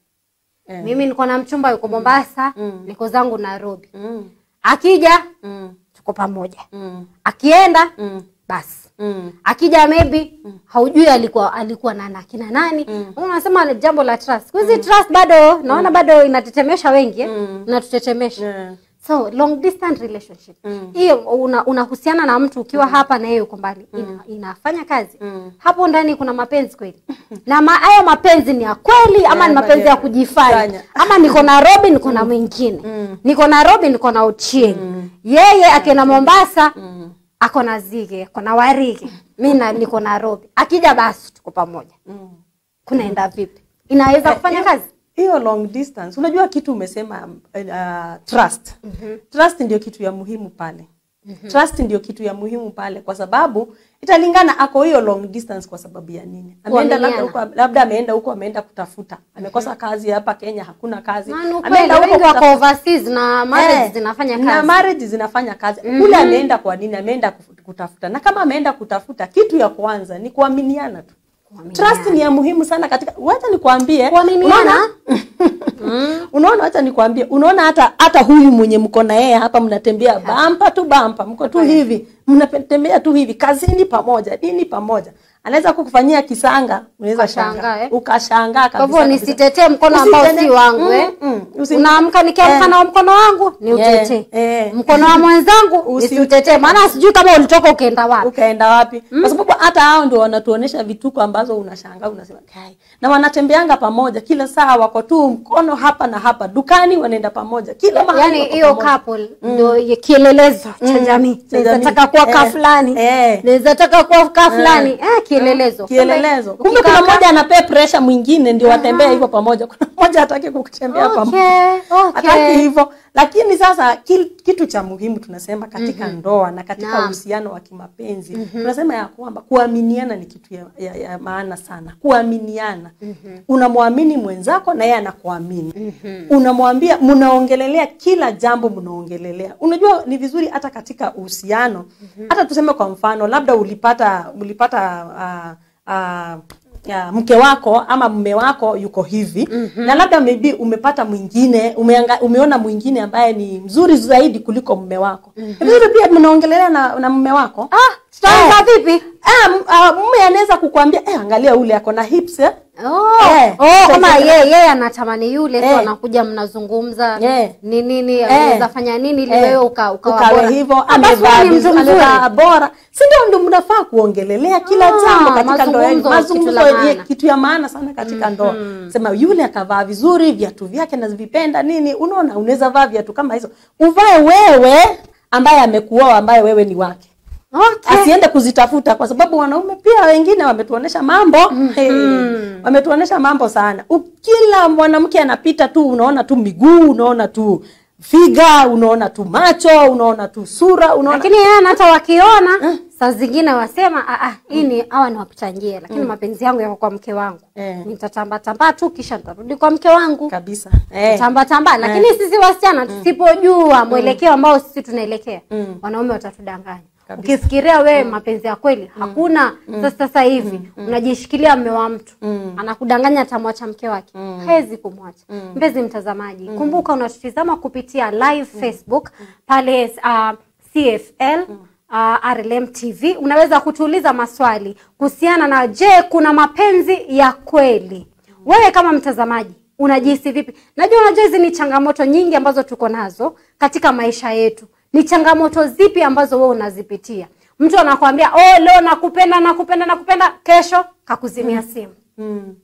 mm. mimi niko na mchumba yuko Mombasa mm. niko zangu Nairobi mm. akija mm. tuko pamoja mm. akienda mm basi mm. akija maybe mm. haujui alikuwa alikuwa nana akina nani mm. unasema jambo la trust siku hizi mm. trust bado naona mm. bado inatetemesha wengi eh? mm. inatutetemesha yeah. so long distance relationship hiyo mm. unahusiana una na mtu ukiwa mm. hapa na yeye uko mbali mm. ina, inafanya kazi mm. hapo ndani kuna mapenzi kweli (laughs) na hayo ma, mapenzi ni ya kweli ama yeah, ni mapenzi ya kujifanya ama niko na Nairobi niko na mm. mwingine mm. niko Nairobi niko na Ochieng mm. yeye akienda mm. Mombasa mm ako na Zige, ako na Warige, mi na niko Nairobi. Akija basi tuko pamoja. Mm. Kunaenda vipi? Inaweza eh, kufanya kazi hiyo long distance. Unajua kitu umesema uh, trust. Mm -hmm. Trust ndio kitu ya muhimu pale. -hmm. Trust ndio kitu ya muhimu pale, kwa sababu italingana ako hiyo long distance kwa sababu ya nini? Ameenda labda huko, labda ameenda huko, ameenda kutafuta, amekosa mm -hmm. kazi hapa Kenya, hakuna kazi, ameenda huko wako overseas na marriage eh, zinafanya kazi na marriage zinafanya kazi mm -hmm. Kule ameenda kwa nini? Ameenda kutafuta, na kama ameenda kutafuta, kitu ya kwanza ni kuaminiana tu Trust ni ya muhimu sana katika, wacha nikwambie, unaona mm. (laughs) unaona, wacha nikwambie, unaona hata hata huyu mwenye mko na yeye hapa, mnatembea bampa tu bampa, mko tu hivi, mnatembea tu hivi, kazini pamoja, dini pamoja, anaweza kukufanyia kisanga, unaweza shanga eh? ukashangaa kabisa. Kwa hivyo nisitetee mkono ambao si wangu eh? mm, mm unaamka nikiamka eh. na mkono wangu niutetee, eh, yeah, eh. mkono wa mwenzangu (laughs) nisiutetee, maana sijui kama ulitoka ukaenda wapi, ukaenda wapi mm? kwa hmm? sababu hata hao ndio wanatuonesha vituko ambazo unashangaa unasema kai, na wanatembeanga pamoja kila saa, wako tu mkono hapa na hapa, dukani wanaenda pamoja kila mahali, yani hiyo couple mm. ndio mm. kielelezo cha mm. jamii. Naweza taka kuwa eh, kaa fulani eh, naweza kuwa kaa eh. fulani eh, kielelezo. Kielelezo. Kumbe kuna mmoja anapea pressure mwingine ndio watembee hivyo pamoja. Kuna mmoja hataki kukutembea okay, pamoja. Okay. Hataki hivyo. Lakini sasa kitu cha muhimu tunasema katika mm -hmm. ndoa na katika uhusiano wa kimapenzi mm -hmm. tunasema ya kwamba kuaminiana ni kitu ya, ya, ya maana sana. Kuaminiana mm -hmm. unamwamini mwenzako na yeye anakuamini mm -hmm. unamwambia, mnaongelelea kila jambo, mnaongelelea. Unajua ni vizuri hata katika uhusiano mm -hmm. hata tuseme kwa mfano labda ulipata ulipata uh, uh, yeah, mke wako ama mme wako yuko hivi mm -hmm. na labda maybe umepata mwingine umeanga, umeona mwingine ambaye ni mzuri zaidi kuliko mme wako mm -hmm. pia mnaongelea na, na mme wako ah, eh. vipi eh, ah, mume anaweza kukuambia eh, angalia ule ako na hips eh? Oh, eh, oh kama yeye yeye anatamani yule eh, tu anakuja mnazungumza eh, ni nini eh, anaweza fanya nini ili eh. wewe uka, ukawa bora. hivyo amevaa vizuri bora. Si ndio ndio mnafaa kuongelelea kila ah, jambo katika ndoa yenu. Mazungumzo kitu, kitu ya maana sana katika mm ndoa. Mm-hmm. Sema yule akavaa vizuri, viatu vyake nazivipenda nini. Unaona unaweza vaa viatu kama hizo. Uvae wewe ambaye amekuoa ambaye wewe ni wake okay. asiende kuzitafuta, kwa sababu wanaume pia wengine wametuonesha mambo mm. hey, mm. wametuonesha mambo sana. Kila mwanamke anapita tu, unaona tu miguu, unaona tu figa, unaona tu macho, unaona tu sura, unaona lakini yana hata wakiona eh. saa zingine wasema ah ah, hii mm. ni mm. hawa ni wapita njia, lakini mm. mapenzi yangu yako kwa mke wangu eh. nitatamba tamba tu kisha nitarudi kwa mke wangu kabisa eh. tamba tamba, lakini eh. sisi wasichana mm. tusipojua mm. mwelekeo ambao sisi tunaelekea mm. wanaume watatudanganya ukifikiria wewe mm. mapenzi ya kweli mm. hakuna mm. sasa sasa hivi mm. mm. unajishikilia mme wa mtu mm. anakudanganya atamwacha mke wake mm. hawezi kumwacha mm. mpenzi mtazamaji mm. kumbuka unatutizama kupitia live mm. facebook mm. pale uh, ah, cfl mm uh, ah, RLM TV unaweza kutuuliza maswali kuhusiana na je, kuna mapenzi ya kweli? Wewe kama mtazamaji unajihisi vipi? Najua unajua hizi ni changamoto nyingi ambazo tuko nazo katika maisha yetu ni changamoto zipi ambazo wewe unazipitia. Mtu anakwambia oh, leo nakupenda nakupenda nakupenda, kesho kakuzimia mm. simu mm.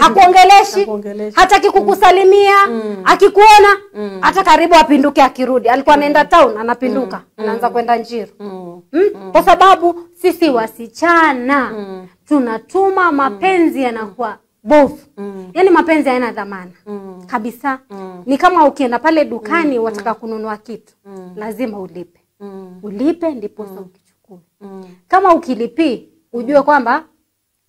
hakuongeleshi (laughs) hataki mm. kukusalimia mm. akikuona mm. hata karibu apinduke akirudi alikuwa mm. anaenda town anapinduka mm. anaanza kwenda njiru mm. mm. kwa sababu sisi wasichana mm. tunatuma mapenzi yanakuwa mm both mm. yani mapenzi hayana dhamana mm. kabisa mm. ni kama ukienda pale dukani mm. wataka kununua kitu mm. lazima ulipe mm. ulipe ndiposa mm. ukichukue mm. kama ukilipii ujue mm. kwamba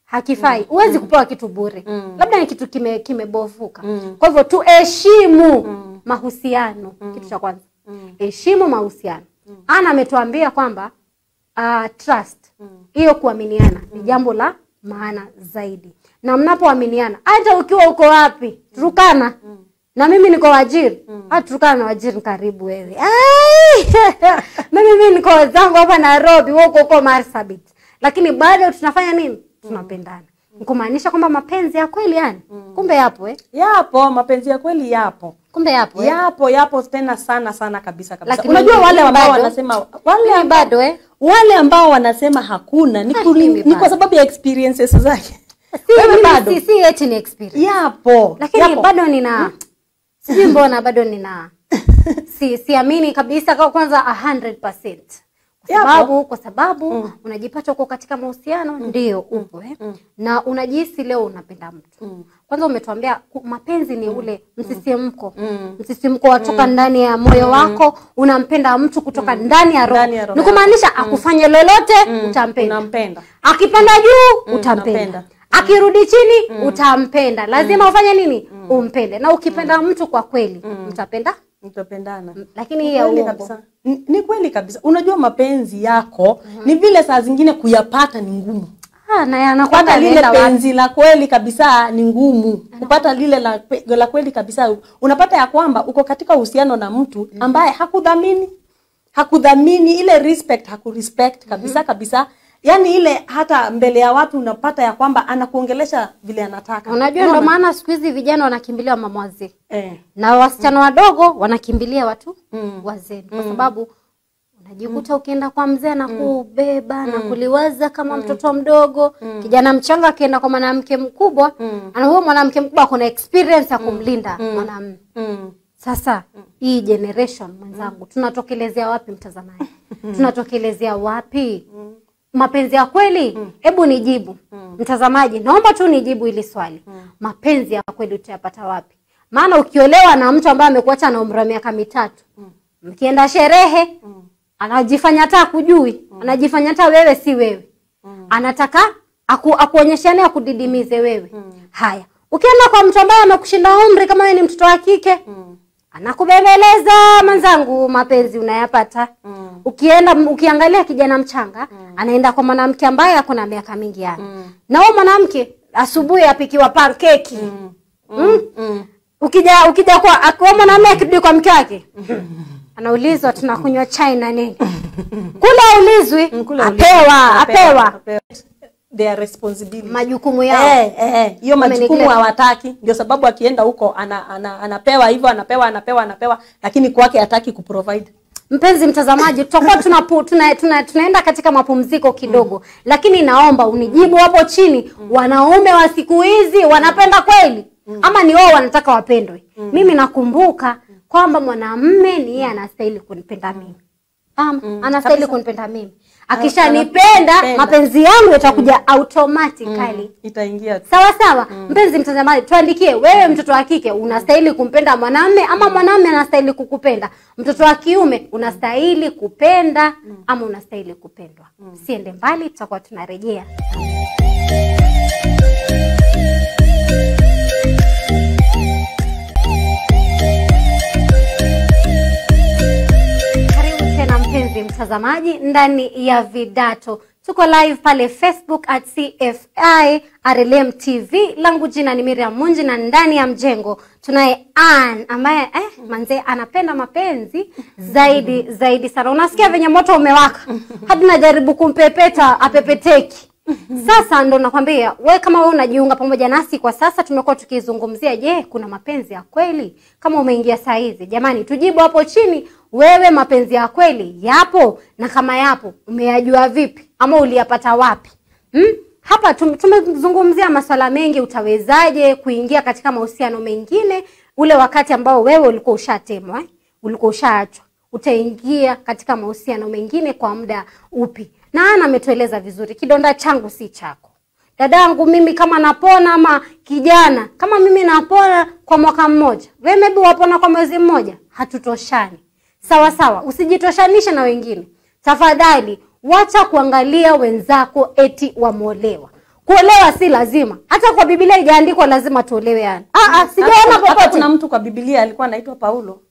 hakifai mm. huwezi mm. kupewa kitu bure mm. labda ni kitu kime kimebovuka mm. kwa hivyo tuheshimu mm. mahusiano mm. kitu cha kwanza mm. heshimu mm. mahusiano mm. ana ametuambia kwamba uh, trust hiyo mm. kuaminiana mm. ni jambo la maana zaidi na mnapoaminiana, hata ukiwa uko wapi Turukana mm. na mimi niko Wajiri mm. hata ah, Turukana na Wajiri karibu wewe (laughs) mimi mimi niko zangu hapa Nairobi, wewe uko Marsabit, lakini bado tunafanya nini? Mm. Tunapendana mm. kumaanisha kwamba mapenzi ya kweli yani mm. kumbe yapo eh? yapo mapenzi ya kweli yapo kumbe yapo eh? yapo yapo tena sana sana kabisa kabisa. Lakini unajua wale ambao wanasema wale ambao bado eh? wale ambao wanasema hakuna ni, ah, ni kwa sababu ya experiences zake Yaani si, si eti ni experience. Yapo. Lakini yapo. bado nina hmm? sijui mbona bado nina (laughs) si siamini kabisa kwa kwanza 100%. Kwa sababu kwa sababu mm. unajipata uko katika mahusiano mm. ndio hmm. upo eh? mm. na unajihisi leo unapenda mtu mm. Kwanza umetuambia mapenzi ni hmm. ule msisimko mm. msisimko watoka mm. ndani ya moyo mm. wako, unampenda mtu kutoka mm. ndani ya roho, ni kumaanisha mm. akufanye lolote mm. utampenda, unampenda. akipanda juu mm. utampenda, unampenda akirudi chini mm. utampenda lazima mm. ufanye nini mm. umpende na ukipenda mm. mtu kwa kweli mm. mtapenda mtapendana mm, lakini hii ya uongo ni, ni kweli kabisa unajua mapenzi yako mm -hmm. ni vile saa zingine kuyapata ni ngumu ah, kupata lile penzi la kweli kabisa ni ngumu kupata lile la, la kweli kabisa unapata ya kwamba uko katika uhusiano na mtu mm-hmm. ambaye hakudhamini hakudhamini ile respect hakurespect kabisa mm -hmm. kabisa yani ile hata mbele ya watu unapata ya kwamba anakuongelesha vile anataka. Unajua, ndio maana siku hizi vijana wanakimbilia mama wazee eh, na wasichana mm. wadogo wanakimbilia watu mm. wazee kwa mm. sababu unajikuta mm. ukienda kwa mzee na mm. kubeba mm. na kuliwaza kama mm. mtoto mdogo mm. kijana mchanga akienda kwa mwanamke mkubwa mm. ana huyo mwanamke mkubwa kuna experience ya mm. kumlinda mm. mwanamume mm. Sasa mm. hii generation mwenzangu, tunatokelezea wapi mtazamaji? (laughs) tunatokelezea wapi? mm mapenzi ya kweli? Mm. Hebu mm. nijibu mm. mtazamaji, naomba tu nijibu hili swali mm. mapenzi ya kweli utayapata wapi? Maana ukiolewa na mtu ambaye amekuacha na umri wa miaka mitatu mm. mkienda sherehe mm. anajifanya hata kujui mm. anajifanya hata wewe si wewe mm. anataka aku, akuonyeshane akudidimize wewe mm. haya ukienda kwa mtu ambaye amekushinda umri kama wewe ni mtoto wa kike mm anakubembeleza mwenzangu, mapenzi unayapata mm. Ukienda ukiangalia kijana mchanga mm. anaenda kwa mwanamke ambaye ako na miaka mingi yani mm. na huyo mwanamke asubuhi apikiwa pancake mm. Mm. Mm. mm. Ukija ukija kwa akiwa mwanamke akirudi kwa mke wake anaulizwa tunakunywa chai na nini, (laughs) kule aulizwi, mm, apewa, apewa, apewa. apewa their responsibility, majukumu yao eh, eh, eh hiyo majukumu hawataki. Ndio sababu akienda huko ana, ana, anapewa hivyo anapewa anapewa anapewa, lakini kwake hataki kuprovide. Mpenzi mtazamaji, tutakuwa tuna, tuna, tuna, tunaenda katika mapumziko kidogo mm. Lakini naomba unijibu hapo chini mm. Wanaume wa siku hizi wanapenda kweli mm. ama ni wao wanataka wapendwe? mm. Mimi nakumbuka mm. kwamba mwanamme ni yeye anastahili kunipenda mimi ama mm. mm. anastahili kunipenda mimi akishanipenda mapenzi yangu mm. yatakuja mm. automatically mm. itaingia tu. sawa sawa mm. mpenzi mtazamaji tuandikie wewe mtoto wa kike unastahili kumpenda mwanamme ama mm. mwanamme anastahili kukupenda mtoto wa kiume unastahili kupenda mm. ama unastahili kupendwa mm. siende mbali tutakuwa tunarejea mpenzi mtazamaji, ndani ya Vidato tuko live pale Facebook at CFI RLM TV. Langu jina ni Miriam Munji na ndani ya mjengo tunaye an ambaye eh, manze anapenda mapenzi (laughs) zaidi zaidi sana. Unasikia venye moto umewaka, (laughs) hadi najaribu kumpepeta apepeteki. (laughs) Sasa ndo nakwambia we, kama we unajiunga pamoja nasi kwa sasa, tumekuwa tukizungumzia, je, kuna mapenzi ya kweli? Kama umeingia saa hizi, jamani, tujibu hapo chini wewe mapenzi ya kweli yapo, na kama yapo umeyajua vipi ama uliyapata wapi? Hmm? Hapa tumezungumzia masuala mengi, utawezaje kuingia katika mahusiano mengine ule wakati ambao wewe ulikuwa ushatemwa eh? ulikuwa ushaachwa, utaingia katika mahusiano mengine kwa muda upi? Na ana ametueleza vizuri, kidonda changu si chako dadangu mimi kama napona ama kijana kama mimi napona kwa mwaka mmoja, wewe maybe wapona kwa mwezi mmoja, hatutoshani sawa sawa, usijitoshanishe na wengine. Tafadhali wacha kuangalia wenzako eti wamolewa Kuolewa si lazima, hata kwa Biblia ijaandikwa lazima tuolewe. Yani ah, ah, sijaona popote. Kuna mtu kwa Biblia alikuwa anaitwa Paulo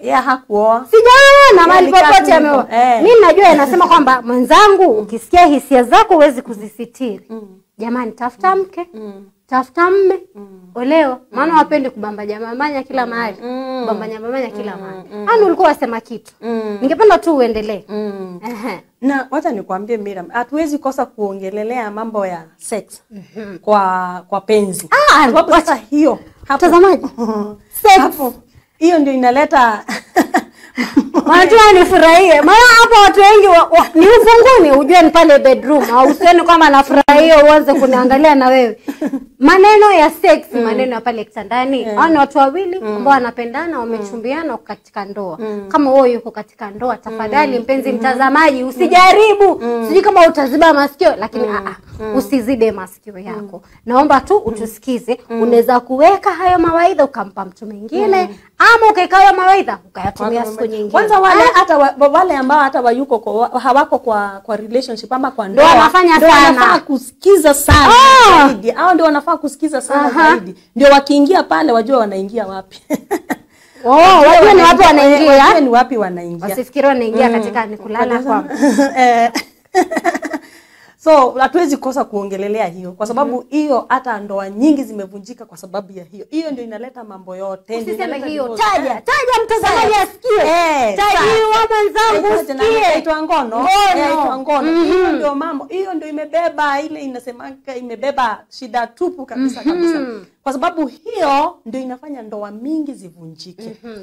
ya hakuoa, sijaona mahali popote ameoa. Eh. Mimi najua anasema kwamba mwenzangu, ukisikia hisia zako huwezi kuzisitiri. Mm. Jamani, tafuta mke mm tafuta mme mm. oleo mm. maana mm. wapendi kubambanya kila mahali mm. kubambanya kila mm. mahali mm. Yaani ulikuwa wasema kitu mm. ningependa tu uendelee mm. na wacha nikwambie Miriam, hatuwezi kosa kuongelelea mambo ya sex mm -hmm. kwa kwa penzi ah, hiyo hapo, tazamaji (laughs) hapo hiyo ndio inaleta (laughs) wanataka nifurahie, maana hapo watu wengi wa, wa, ni ufunguni, ujue ni pale bedroom, au useni kama nafurahia uanze kuniangalia na wewe. Maneno ya sex, mm. maneno ya pale kitandani mm. ni watu wawili mm. ambao mm. wanapendana, wamechumbiana mm. katika ndoa mm. kama wewe yuko katika ndoa, tafadhali mm. mpenzi mm. mtazamaji mm. usijaribu mm. sijui kama utaziba masikio, lakini mm. a mm. usizibe masikio mm. yako mm. naomba tu utusikize mm. unaweza kuweka hayo mawaidha ukampa mtu mwingine mm ama ukaikawa ya mawaidha ukayatumia siku nyingine. Kwanza wale hata wa, wale ambao hata wayuko kwa, hawako kwa kwa relationship ama kwa ndoa wanafanya sana, wanafaa kusikiza sana oh. zaidi. Hao ndio wanafaa kusikiza sana Aha. zaidi, ndio wakiingia pale wajua wanaingia wapi (laughs) Oh, wajue ni wapi wanaingia, wajue ni wapi wanaingia, wasifikiri wanaingia mm. katika ni kulala kwa (laughs) eh. (laughs) So hatuwezi kosa kuongelelea hiyo kwa sababu mhm. hiyo mm -hmm. hata ndoa nyingi zimevunjika kwa sababu ya hiyo. Hiyo ndio inaleta mambo yote. Usiseme hiyo. Taja, taja mtazamaji asikie. Eh, Tajiwa mwenzangu sikie. Inaitwa ngono. Inaitwa ngono. Mm hiyo ndio mambo. Hiyo ndio imebeba ile inasemaka imebeba shida tupu kabisa kabisa. Mm -hmm kwa sababu hiyo ndio inafanya ndoa mingi zivunjike. Mhm,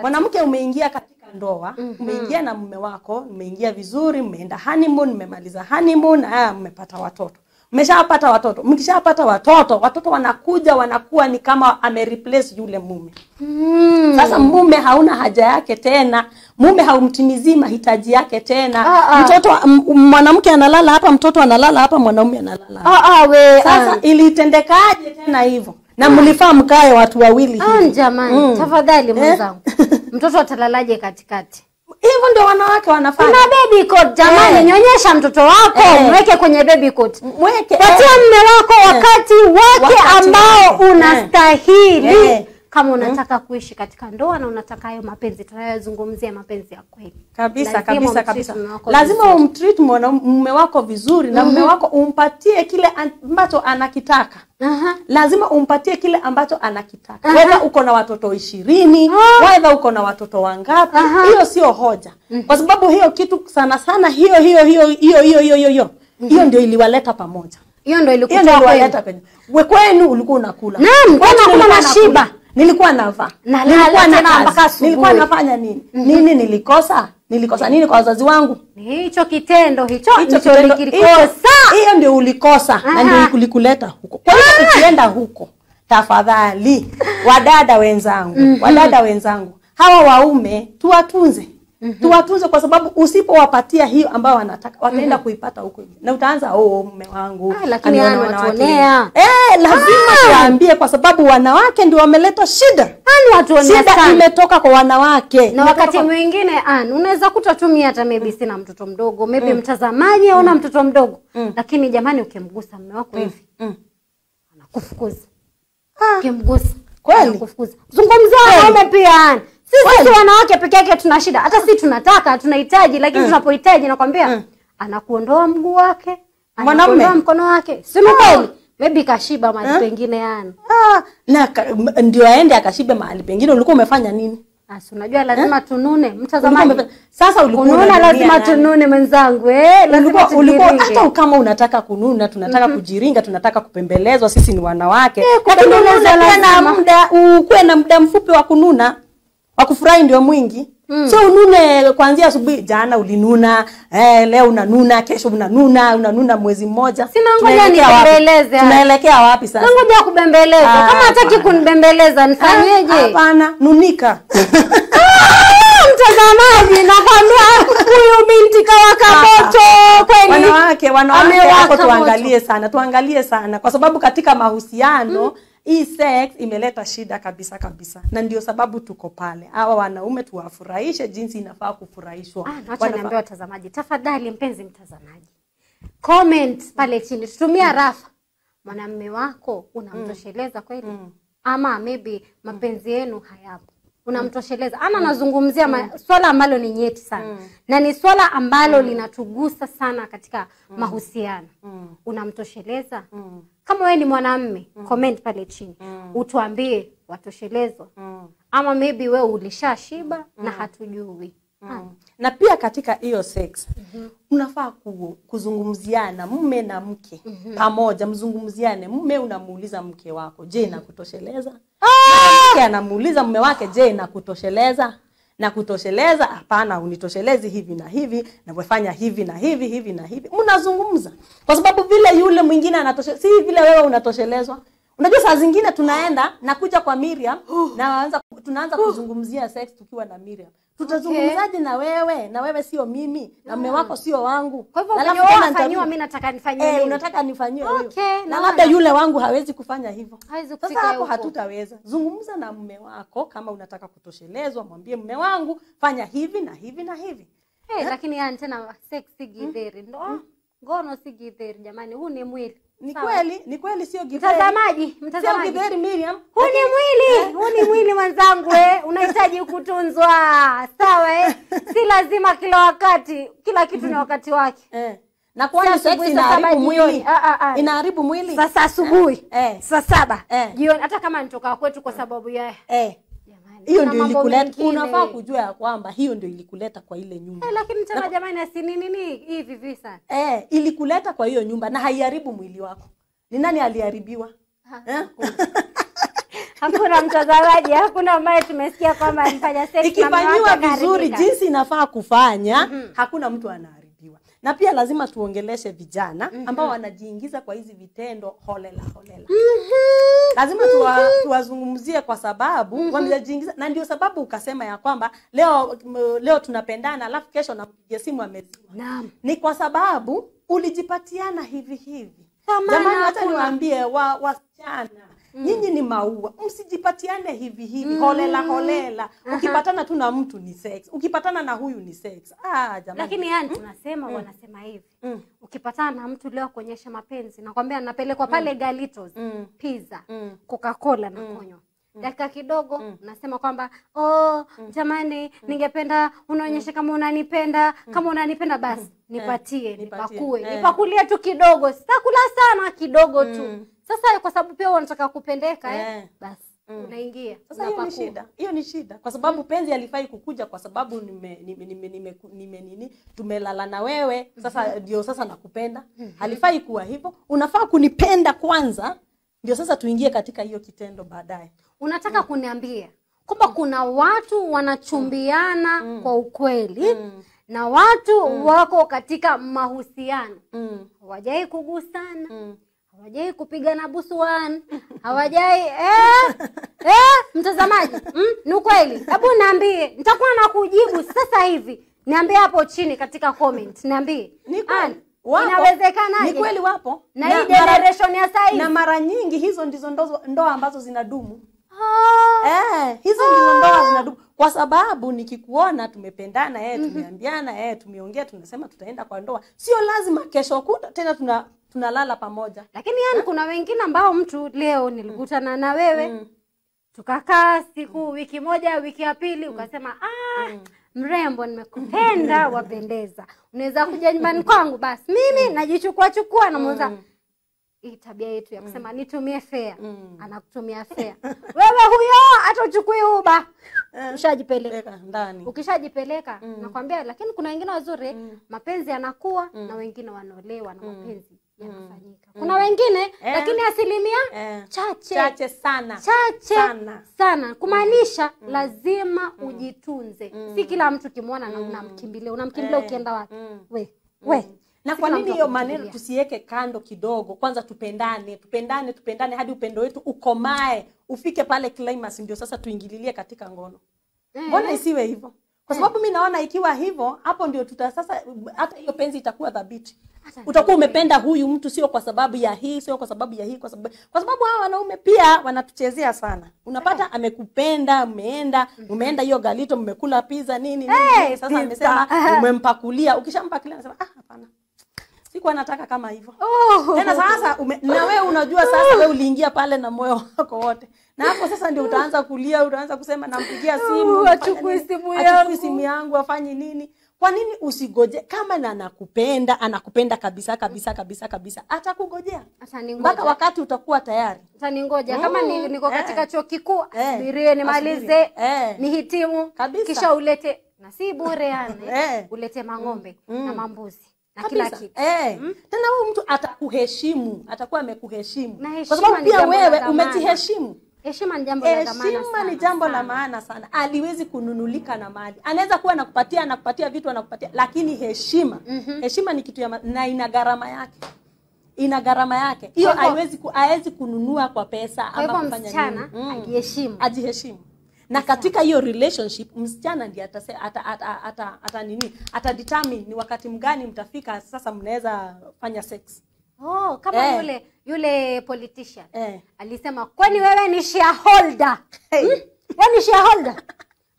mwanamke mm -hmm, umeingia katika ndoa mm -hmm. umeingia na mume wako, umeingia vizuri, mmeenda honeymoon, mmemaliza honeymoon, haya mmepata watoto mmeshapata watoto. Mkishapata watoto, watoto wanakuja wanakuwa ni kama amereplace yule mume mm. Sasa mume hauna haja yake tena, mume haumtimizii mahitaji yake tena. Ah, ah. Mtoto mwanamke analala hapa, mtoto analala hapa, mwanaume analala hapa. Ah, ah, we, sasa ah. Ilitendekaje tena hivyo? na mlifaa mkae watu wawili oh, Jamani, mm. tafadhali eh? mwenzangu eh? (laughs) mtoto atalalaje katikati? Hivyo ndio wanawake wanafanya. Kuna baby coat jamani, eh. nyonyesha mtoto wako eh. mweke kwenye baby coat, mweke patia eh. mme wako eh. wakati wake wakati ambao eh. unastahili eh kama hmm? unataka hmm, kuishi katika ndoa na unataka hayo mapenzi tunayozungumzia mapenzi ya kweli kabisa kabisa kabisa, lazima umtreat mume wako vizuri mm -hmm. na mume mhm. wako umpatie kile ambacho anakitaka Aha. lazima umpatie kile ambacho anakitaka Wewe uko na watoto ishirini wewe uko na watoto wangapi hiyo sio hoja mm -hmm. kwa sababu hiyo kitu sana sana hiyo hiyo hiyo hiyo hiyo hiyo hiyo hiyo mm -hmm. ndio iliwaleta pamoja hiyo ndio ilikuwa kwenu ulikuwa unakula naam kwa unakula na shiba nilikuwa navaa na nilikuwa na asubuhi nilikuwa nafanya nini mm -hmm. nini nilikosa nilikosa nini kwa wazazi wangu hicho kitendo hicho hicho kilikosa hiyo ndio ulikosa Aha. na ndio ilikuleta huko kwa hiyo ukienda huko tafadhali wadada wenzangu mm -hmm. wadada wenzangu hawa waume tuwatunze hmm tuwatunze kwa sababu usipowapatia hiyo ambayo wanataka wataenda mm-hmm. kuipata huko na utaanza oh, mume wangu ah, lakini wanatuonea eh, lazima ah. kwa sababu wanawake ndio wameleta shida yaani shida imetoka kwa wanawake na wakati kwa... mwingine an unaweza kutatumia hata maybe mm. sina mtoto mdogo maybe mm. mtazamaji aona mm. mtoto mdogo mm. lakini jamani ukimgusa mume wako mm. hivi mm. mm. anakufukuza ah. ukimgusa kweli anakufukuza zungumza wanaume pia an sisi wanawake peke yake tuna shida, hata sisi tunataka tunahitaji, lakini mm. tunapohitaji nakwambia mm. anakuondoa mguu wake, anakuondoa mkono wake, si kweli? Oh. Maybe kashiba mahali eh? pengine yani. Ah, na ndio aende akashibe mahali pengine, ulikuwa umefanya nini? Asi, ah, unajua lazima eh? tunune mtazamaji. Sasa ulikuwa unaona lazima nani? tunune mwenzangu eh, lazima ulikuwa hata kama unataka kununa, tunataka mm -hmm. kujiringa, tunataka kupembelezwa, sisi ni wanawake. Eh, lakini unaweza na muda ukuwe na muda mfupi wa kununa wakufurahi ndio mwingi mm. so unune kuanzia asubuhi jana ulinuna eh, leo unanuna kesho unanuna unanuna mwezi mmoja sina ngoja nibembeleze tunaelekea wapi sasa ngoja kubembeleza ah, kama hataki kunibembeleza nifanyeje ah, hapana nunika (laughs) ah, mtazamaji nakwambia huyu binti kawa moto ah, kweli wanawake wanawake tuangalie sana tuangalie sana kwa sababu katika mahusiano mm hii sex imeleta shida kabisa kabisa, na ndio sababu tuko pale. Hawa wanaume tuwafurahishe jinsi inafaa kufurahishwa. Ah, wacha niambie watazamaji, tafadhali mpenzi mtazamaji, comment pale chini, tutumia mm. rafa mwanamume wako unamtosheleza mm. kweli mm. ama maybe mapenzi mm. yenu hayapo unamtosheleza ama mm. nazungumzia mm. swala ambalo ni nyeti sana mm. na ni swala ambalo mm. linatugusa sana katika mm. mahusiano mm. unamtosheleza mm kama wewe ni mwanamme mm. comment pale chini mm. utuambie watoshelezwa mm. ama maybe wewe ulishashiba mm. na hatujui mm. Ha. na pia katika hiyo sex mm-hmm. unafaa kuzungumziana mume na mke mm-hmm. pamoja, mzungumziane. Mume unamuuliza mke wako, je, mhm. nakutosheleza? Ah! Mke anamuuliza mume wake, je, nakutosheleza? na kutosheleza, hapana, unitoshelezi hivi na hivi, navyofanya hivi na hivi hivi na hivi, mnazungumza kwa sababu vile yule mwingine anatosheleza, si vile wewe unatoshelezwa. Unajua, saa zingine tunaenda nakuja kwa Miriam oh. na tunaanza oh. kuzungumzia sex tukiwa na Miriam tutazungumzaje okay. na wewe na wewe sio mimi na mume ah. wako sio wangu kwa hivyo unafanyiwa mimi nataka nifanyie eh, unataka nifanyie okay, na labda yule wangu hawezi kufanya hivyo sasa hapo hatutaweza zungumza na mume wako kama unataka kutoshelezwa mwambie mume wangu fanya hivi na hivi na hivi hey, eh? lakini yani tena sex si githeri mm. Mm-hmm. ndo mm. ngono si githeri jamani huu ni mwili ni kweli ni kweli sio mtazamaji mtazamaji sio githeri Miriam huu ni mwili eh? huu ni mwili mwenzangu eh (laughs) unahitaji kutunzwa sawa eh si lazima kila wakati kila kitu ni wakati wake eh na kwa kwani sex inaharibu mwili Ah, ah, ah. inaharibu mwili sasa asubuhi eh. eh. saa saba eh. jioni hata kama nitoka kwetu kwa sababu ya eh hiyo ndio ilikuleta. Unafaa kujua ya kwamba hiyo ndio ilikuleta kwa ile nyumba. Eh, lakini tena jamani, si nini nini hivi visa eh, ilikuleta kwa hiyo nyumba na haiharibu mwili wako. Ni nani aliharibiwa? Eh? (laughs) hakuna mtazamaji, hakuna ambaye tumesikia kwamba alifanya sex. Ikifanyiwa vizuri jinsi inafaa kufanya, mm -hmm. hakuna mtu anaharibu na pia lazima tuongeleshe vijana mm -hmm. ambao wanajiingiza kwa hizi vitendo holela holela. Mm -hmm. Lazima tuwa, mhm. tuwazungumzie kwa sababu mm -hmm. wamejiingiza, na ndio sababu ukasema ya kwamba leo leo tunapendana, alafu kesho nampigia simu amezima. Naam. Ni kwa sababu ulijipatiana hivi hivi. Jamani, hata niwaambie wasichana mm. nyinyi ni maua msijipatiane hivi hivi mm. holela holela uh -huh. ukipatana tu na mtu ni sex ukipatana na huyu ni sex ah, jamani. lakini yani mm. tunasema mm. wanasema hivi mm. ukipatana na mtu leo kuonyesha mapenzi nakwambia napelekwa pale mm. galitos mm. pizza mm. coca cola na mm. konywa mm. dakika kidogo mm. nasema kwamba oh, mm. jamani mm. ningependa unaonyeshe mm. kama unanipenda mm. kama unanipenda basi mm. nipatie eh, nipakue eh. nipakulie tu kidogo sitakula sana kidogo tu mm. Sasa kwa sababu pia wanataka kupendeka eh, eh. basi Mm. Unaingia. Sasa hiyo ni shida. Hiyo ni shida kwa sababu mm. penzi alifai kukuja kwa sababu nime nime nime, nime, nime nini tumelala na wewe. Sasa mm-hmm. ndio mm -hmm. sasa nakupenda. Mm -hmm. kuwa hivyo. Unafaa kunipenda kwanza ndio sasa tuingie katika hiyo kitendo baadaye. Unataka mm. kuniambia kwamba mm. kuna watu wanachumbiana mm. mm. kwa ukweli mm. na watu mm. wako katika mahusiano. Mm. wajai kugusana. Mm hawajai busu busuan hawajai eh, eh, mtazamaji mm, ni ukweli hebu niambie nitakuwa na kujibu sasa hivi niambie hapo chini katika comment niambie inawezekanaje ni kweli wapo na, na hii generation ya sasa na mara nyingi hizo ndizo ndoa ambazo zinadumu ah, eh, hizo ah, ndizo ndoa zinadumu kwa sababu nikikuona tumependana eh, tumeambiana eh, tumeongea tunasema tutaenda kwa ndoa sio lazima kesho kuta tena tuna tunalala pamoja. Lakini yani, kuna wengine ambao mtu leo nilikutana na wewe mm. tukakaa siku mm. wiki moja wiki ya pili mm. ukasema ah mm mrembo, nimekupenda, (laughs) wapendeza, unaweza kuja nyumbani kwangu. Basi mimi mm. najichukua chukua, na namuuza mm. hii tabia yetu ya mm. kusema mm. nitumie fea, mm. anakutumia fea (laughs) wewe, huyo atachukui uba, eh. ushajipeleka ndani. Ukishajipeleka mm. nakwambia, lakini kuna wengine wazuri, mm. mapenzi yanakuwa mm. na wengine wanaolewa na mapenzi mm yanafanyika. Mm. Kuna wengine yeah. lakini asilimia yeah. chache chache sana chache sana, sana. kumaanisha mm. lazima mm. ujitunze mm. si kila mtu ukimwona mm. unamkimbilia unamkimbilia yeah. ukienda wapi mm. we mm. we mm na kwa nini hiyo maneno tusiweke kando kidogo? Kwanza tupendane, tupendane, tupendane hadi upendo wetu ukomae, ufike pale climax, ndio sasa tuingililie katika ngono. Mbona eh. mm. isiwe hivyo? Kwa eh. sababu mm. mi naona ikiwa hivyo, hapo ndio tuta sasa, hata hiyo penzi itakuwa thabiti utakuwa umependa huyu mtu sio kwa sababu ya hii sio kwa sababu ya hii kwa sababu kwa sababu hawa wanaume pia wanatuchezea sana unapata eh. amekupenda umeenda mm-hmm. umeenda hiyo galito mmekula pizza nini, nini. Hey, eh, sasa pizza. amesema (laughs) umempakulia ukishampakulia anasema ah hapana sikuwa nataka kama hivyo oh. tena sasa ume, na wewe unajua sasa wewe uliingia pale na moyo wako wote na hapo sasa ndio utaanza kulia utaanza kusema nampigia simu achukui simu yangu afanye nini kwa nini usigoje kama na anakupenda anakupenda kabisa kabisa kabisa kabisa atakugojea mpaka wakati utakuwa tayari ataningoja mm. kama ni, mm, niko eh. katika eh. chuo kikuu eh. birie nimalize eh. nihitimu kabisa. kisha ulete na si bure yani (laughs) eh. ulete mang'ombe mm. mm. na mambuzi na kabisa. kila kitu eh. mm. tena huyu mtu atakuheshimu atakuwa amekuheshimu kwa sababu pia wewe umetiheshimu Heshima ni jambo la maana. Heshima ni jambo la maana sana, aliwezi kununulika na mali. Anaweza kuwa anakupatia anakupatia vitu anakupatia, lakini heshima mm -hmm. heshima ni kitu ya ma... na ina gharama yake ina gharama yake hiyo, haiwezi ku, kununua kwa pesa ama kufanya msichana mm. ajiheshimu, ajiheshimu na katika hiyo relationship msichana ndiye ata, ata, ata, ata, ata nini ata determine ni wakati mgani mtafika sasa mnaweza fanya sex. Oh, kama eh. yule yule politician eh. alisema kwani wewe ni shareholder? Hey. Hmm? Wewe ni shareholder? (laughs)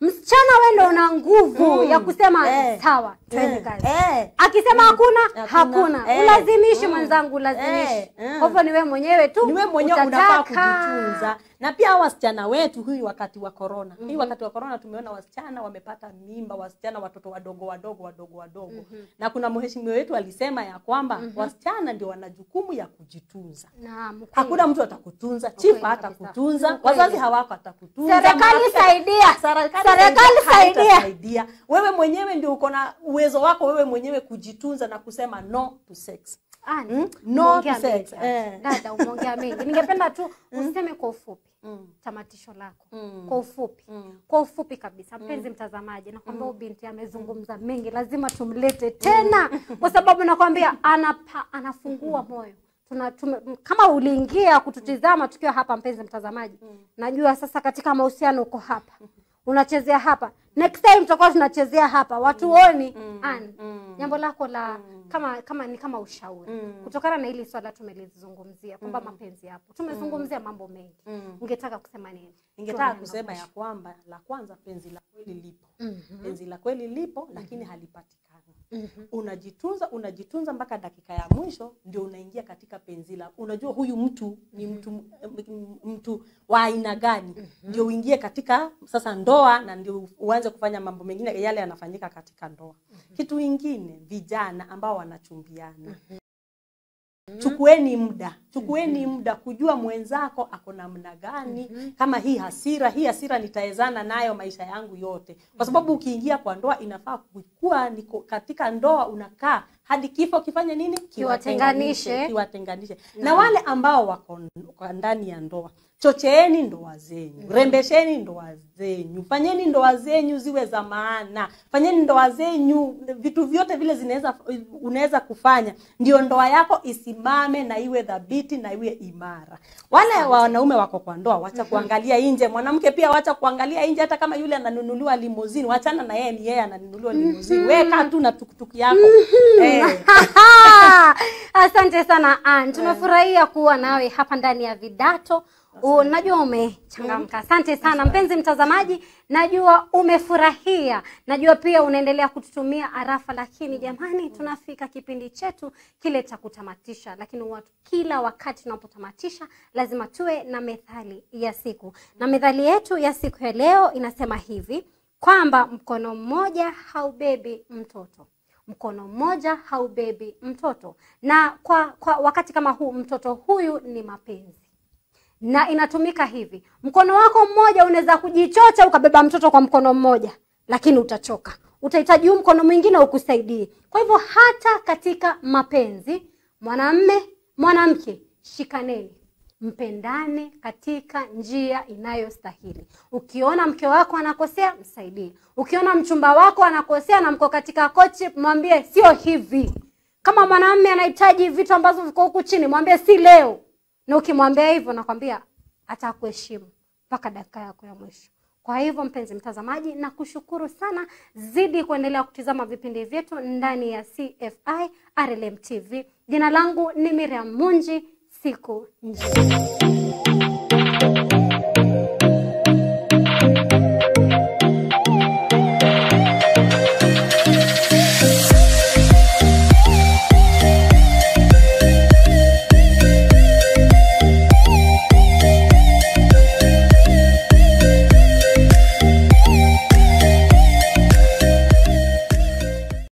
msichana wewe ndio una nguvu mm. ya kusema eh. sawa eh. twende kazi eh. akisema mm. hakuna hakuna eh. ulazimishi mm. mwenzangu ulazimishi eh. Mm. kwa hivyo ni wewe mwenyewe tu ni wewe mwenyewe unafaa kujitunza na pia hawa wasichana wetu hii wakati wa corona mm -hmm. hii mm-hmm. wakati wa corona tumeona wasichana wamepata mimba wasichana watoto wadogo wadogo wadogo wadogo mm -hmm. na kuna mheshimiwa wetu alisema ya kwamba mm -hmm. wasichana ndio wana jukumu ya kujitunza Naam, hakuna mtu atakutunza chifa okay, hatakutunza wazazi hawako atakutunza serikali saidia serikali serikali saidia. Wewe mwenyewe ndio uko na uwezo wako wewe mwenyewe kujitunza na kusema no to sex. Ani, mm? no to sex. Eh. Dada umeongea mengi. Ningependa tu (laughs) hmm? useme kwa ufupi mm. tamatisho lako mm. kwa ufupi mm. kwa ufupi kabisa hmm. mpenzi mm. mtazamaji, nakwambia mm. binti amezungumza hmm. mengi, lazima tumlete tena mm. (laughs) kwa sababu nakwambia anapa, anafungua moyo tuna, tume, kama uliingia kututizama tukiwa hapa mpenzi mtazamaji mm. najua sasa katika mahusiano uko hapa mm -hmm unachezea hapa next time tutakuwa tunachezea hapa watuoni mm. mm. an mm. jambo lako la mm. kama kama ni kama ushauri mm. kutokana na hili swala tumelizungumzia kwamba mm. mapenzi yapo tumezungumzia mm. mambo mengi mm. ungetaka kusema nini ningetaka kusema ya kwamba la kwanza penzi la kweli lipo mm -hmm. penzi la kweli lipo lakini mm -hmm. halipati -hmm. unajitunza unajitunza mpaka dakika ya mwisho ndio unaingia katika penzi unajua huyu mtu ni mm-hmm. mtu mm, mtu wa aina gani mm -hmm. ndio uingie katika sasa ndoa na ndio uanze kufanya mambo mengine yale yanafanyika katika ndoa mm -hmm. kitu ingine vijana ambao wanachumbiana mm -hmm. Mm -hmm. Chukueni muda, chukueni mm -hmm. muda kujua mwenzako ako namna gani. mm -hmm. Kama hii hasira, hii hasira nitaezana nayo maisha yangu yote, kwa mm-hmm. sababu ukiingia kwa ndoa inafaa kukua niko katika ndoa unakaa hadi kifo kifanye nini, kiwatenganishe kiwatenganishe, kiwatenganishe. na wale ambao wako ndani ya ndoa chocheeni ndoa zenyu mm. rembesheni ndoa zenyu fanyeni ndoa zenyu ziwe za maana fanyeni ndoa zenyu vitu vyote vile zinaweza unaweza kufanya ndio ndoa yako isimame na iwe dhabiti na iwe imara wale wanaume wako kwa ndoa wacha mm-hmm. kuangalia nje mwanamke pia wacha kuangalia nje hata kama yule ananunuliwa limousine, wachana na yeye ni yeye ananunuliwa limousine. mm -hmm. weka tu na tukutuki yako mm -hmm. hey. Eh. (laughs) Asante sana Ann, tumefurahia eh. kuwa nawe hapa ndani ya Vidato. Najua umechangamka. Asante mm. sana mpenzi mtazamaji, najua umefurahia, najua pia unaendelea kututumia arafa, lakini jamani, mm. tunafika kipindi chetu kile cha kutamatisha. Lakini watu, kila wakati tunapotamatisha lazima tuwe na methali ya siku, na methali yetu ya siku ya leo inasema hivi kwamba mkono mmoja haubebi mtoto mkono mmoja haubebi mtoto, na kwa, kwa wakati kama huu mtoto huyu ni mapenzi na inatumika hivi: mkono wako mmoja unaweza kujichocha ukabeba mtoto kwa mkono mmoja, lakini utachoka, utahitaji huu mkono mwingine ukusaidie. Kwa hivyo hata katika mapenzi, mwanamme mwanamke, shikaneni mpendane katika njia inayostahili. Ukiona mke wako anakosea, msaidie. Ukiona mchumba wako anakosea na mko katika kochi, mwambie sio hivi. Kama mwanamume anahitaji vitu ambazo viko huku chini, mwambie si leo. Na ukimwambia hivyo, nakwambia atakuheshimu mpaka dakika yako ya mwisho. Kwa hivyo mpenzi mtazamaji, na kushukuru sana, zidi kuendelea kutizama vipindi vyetu ndani ya CFI RLM TV. Jina langu ni Miriam Munji. ficou. isso.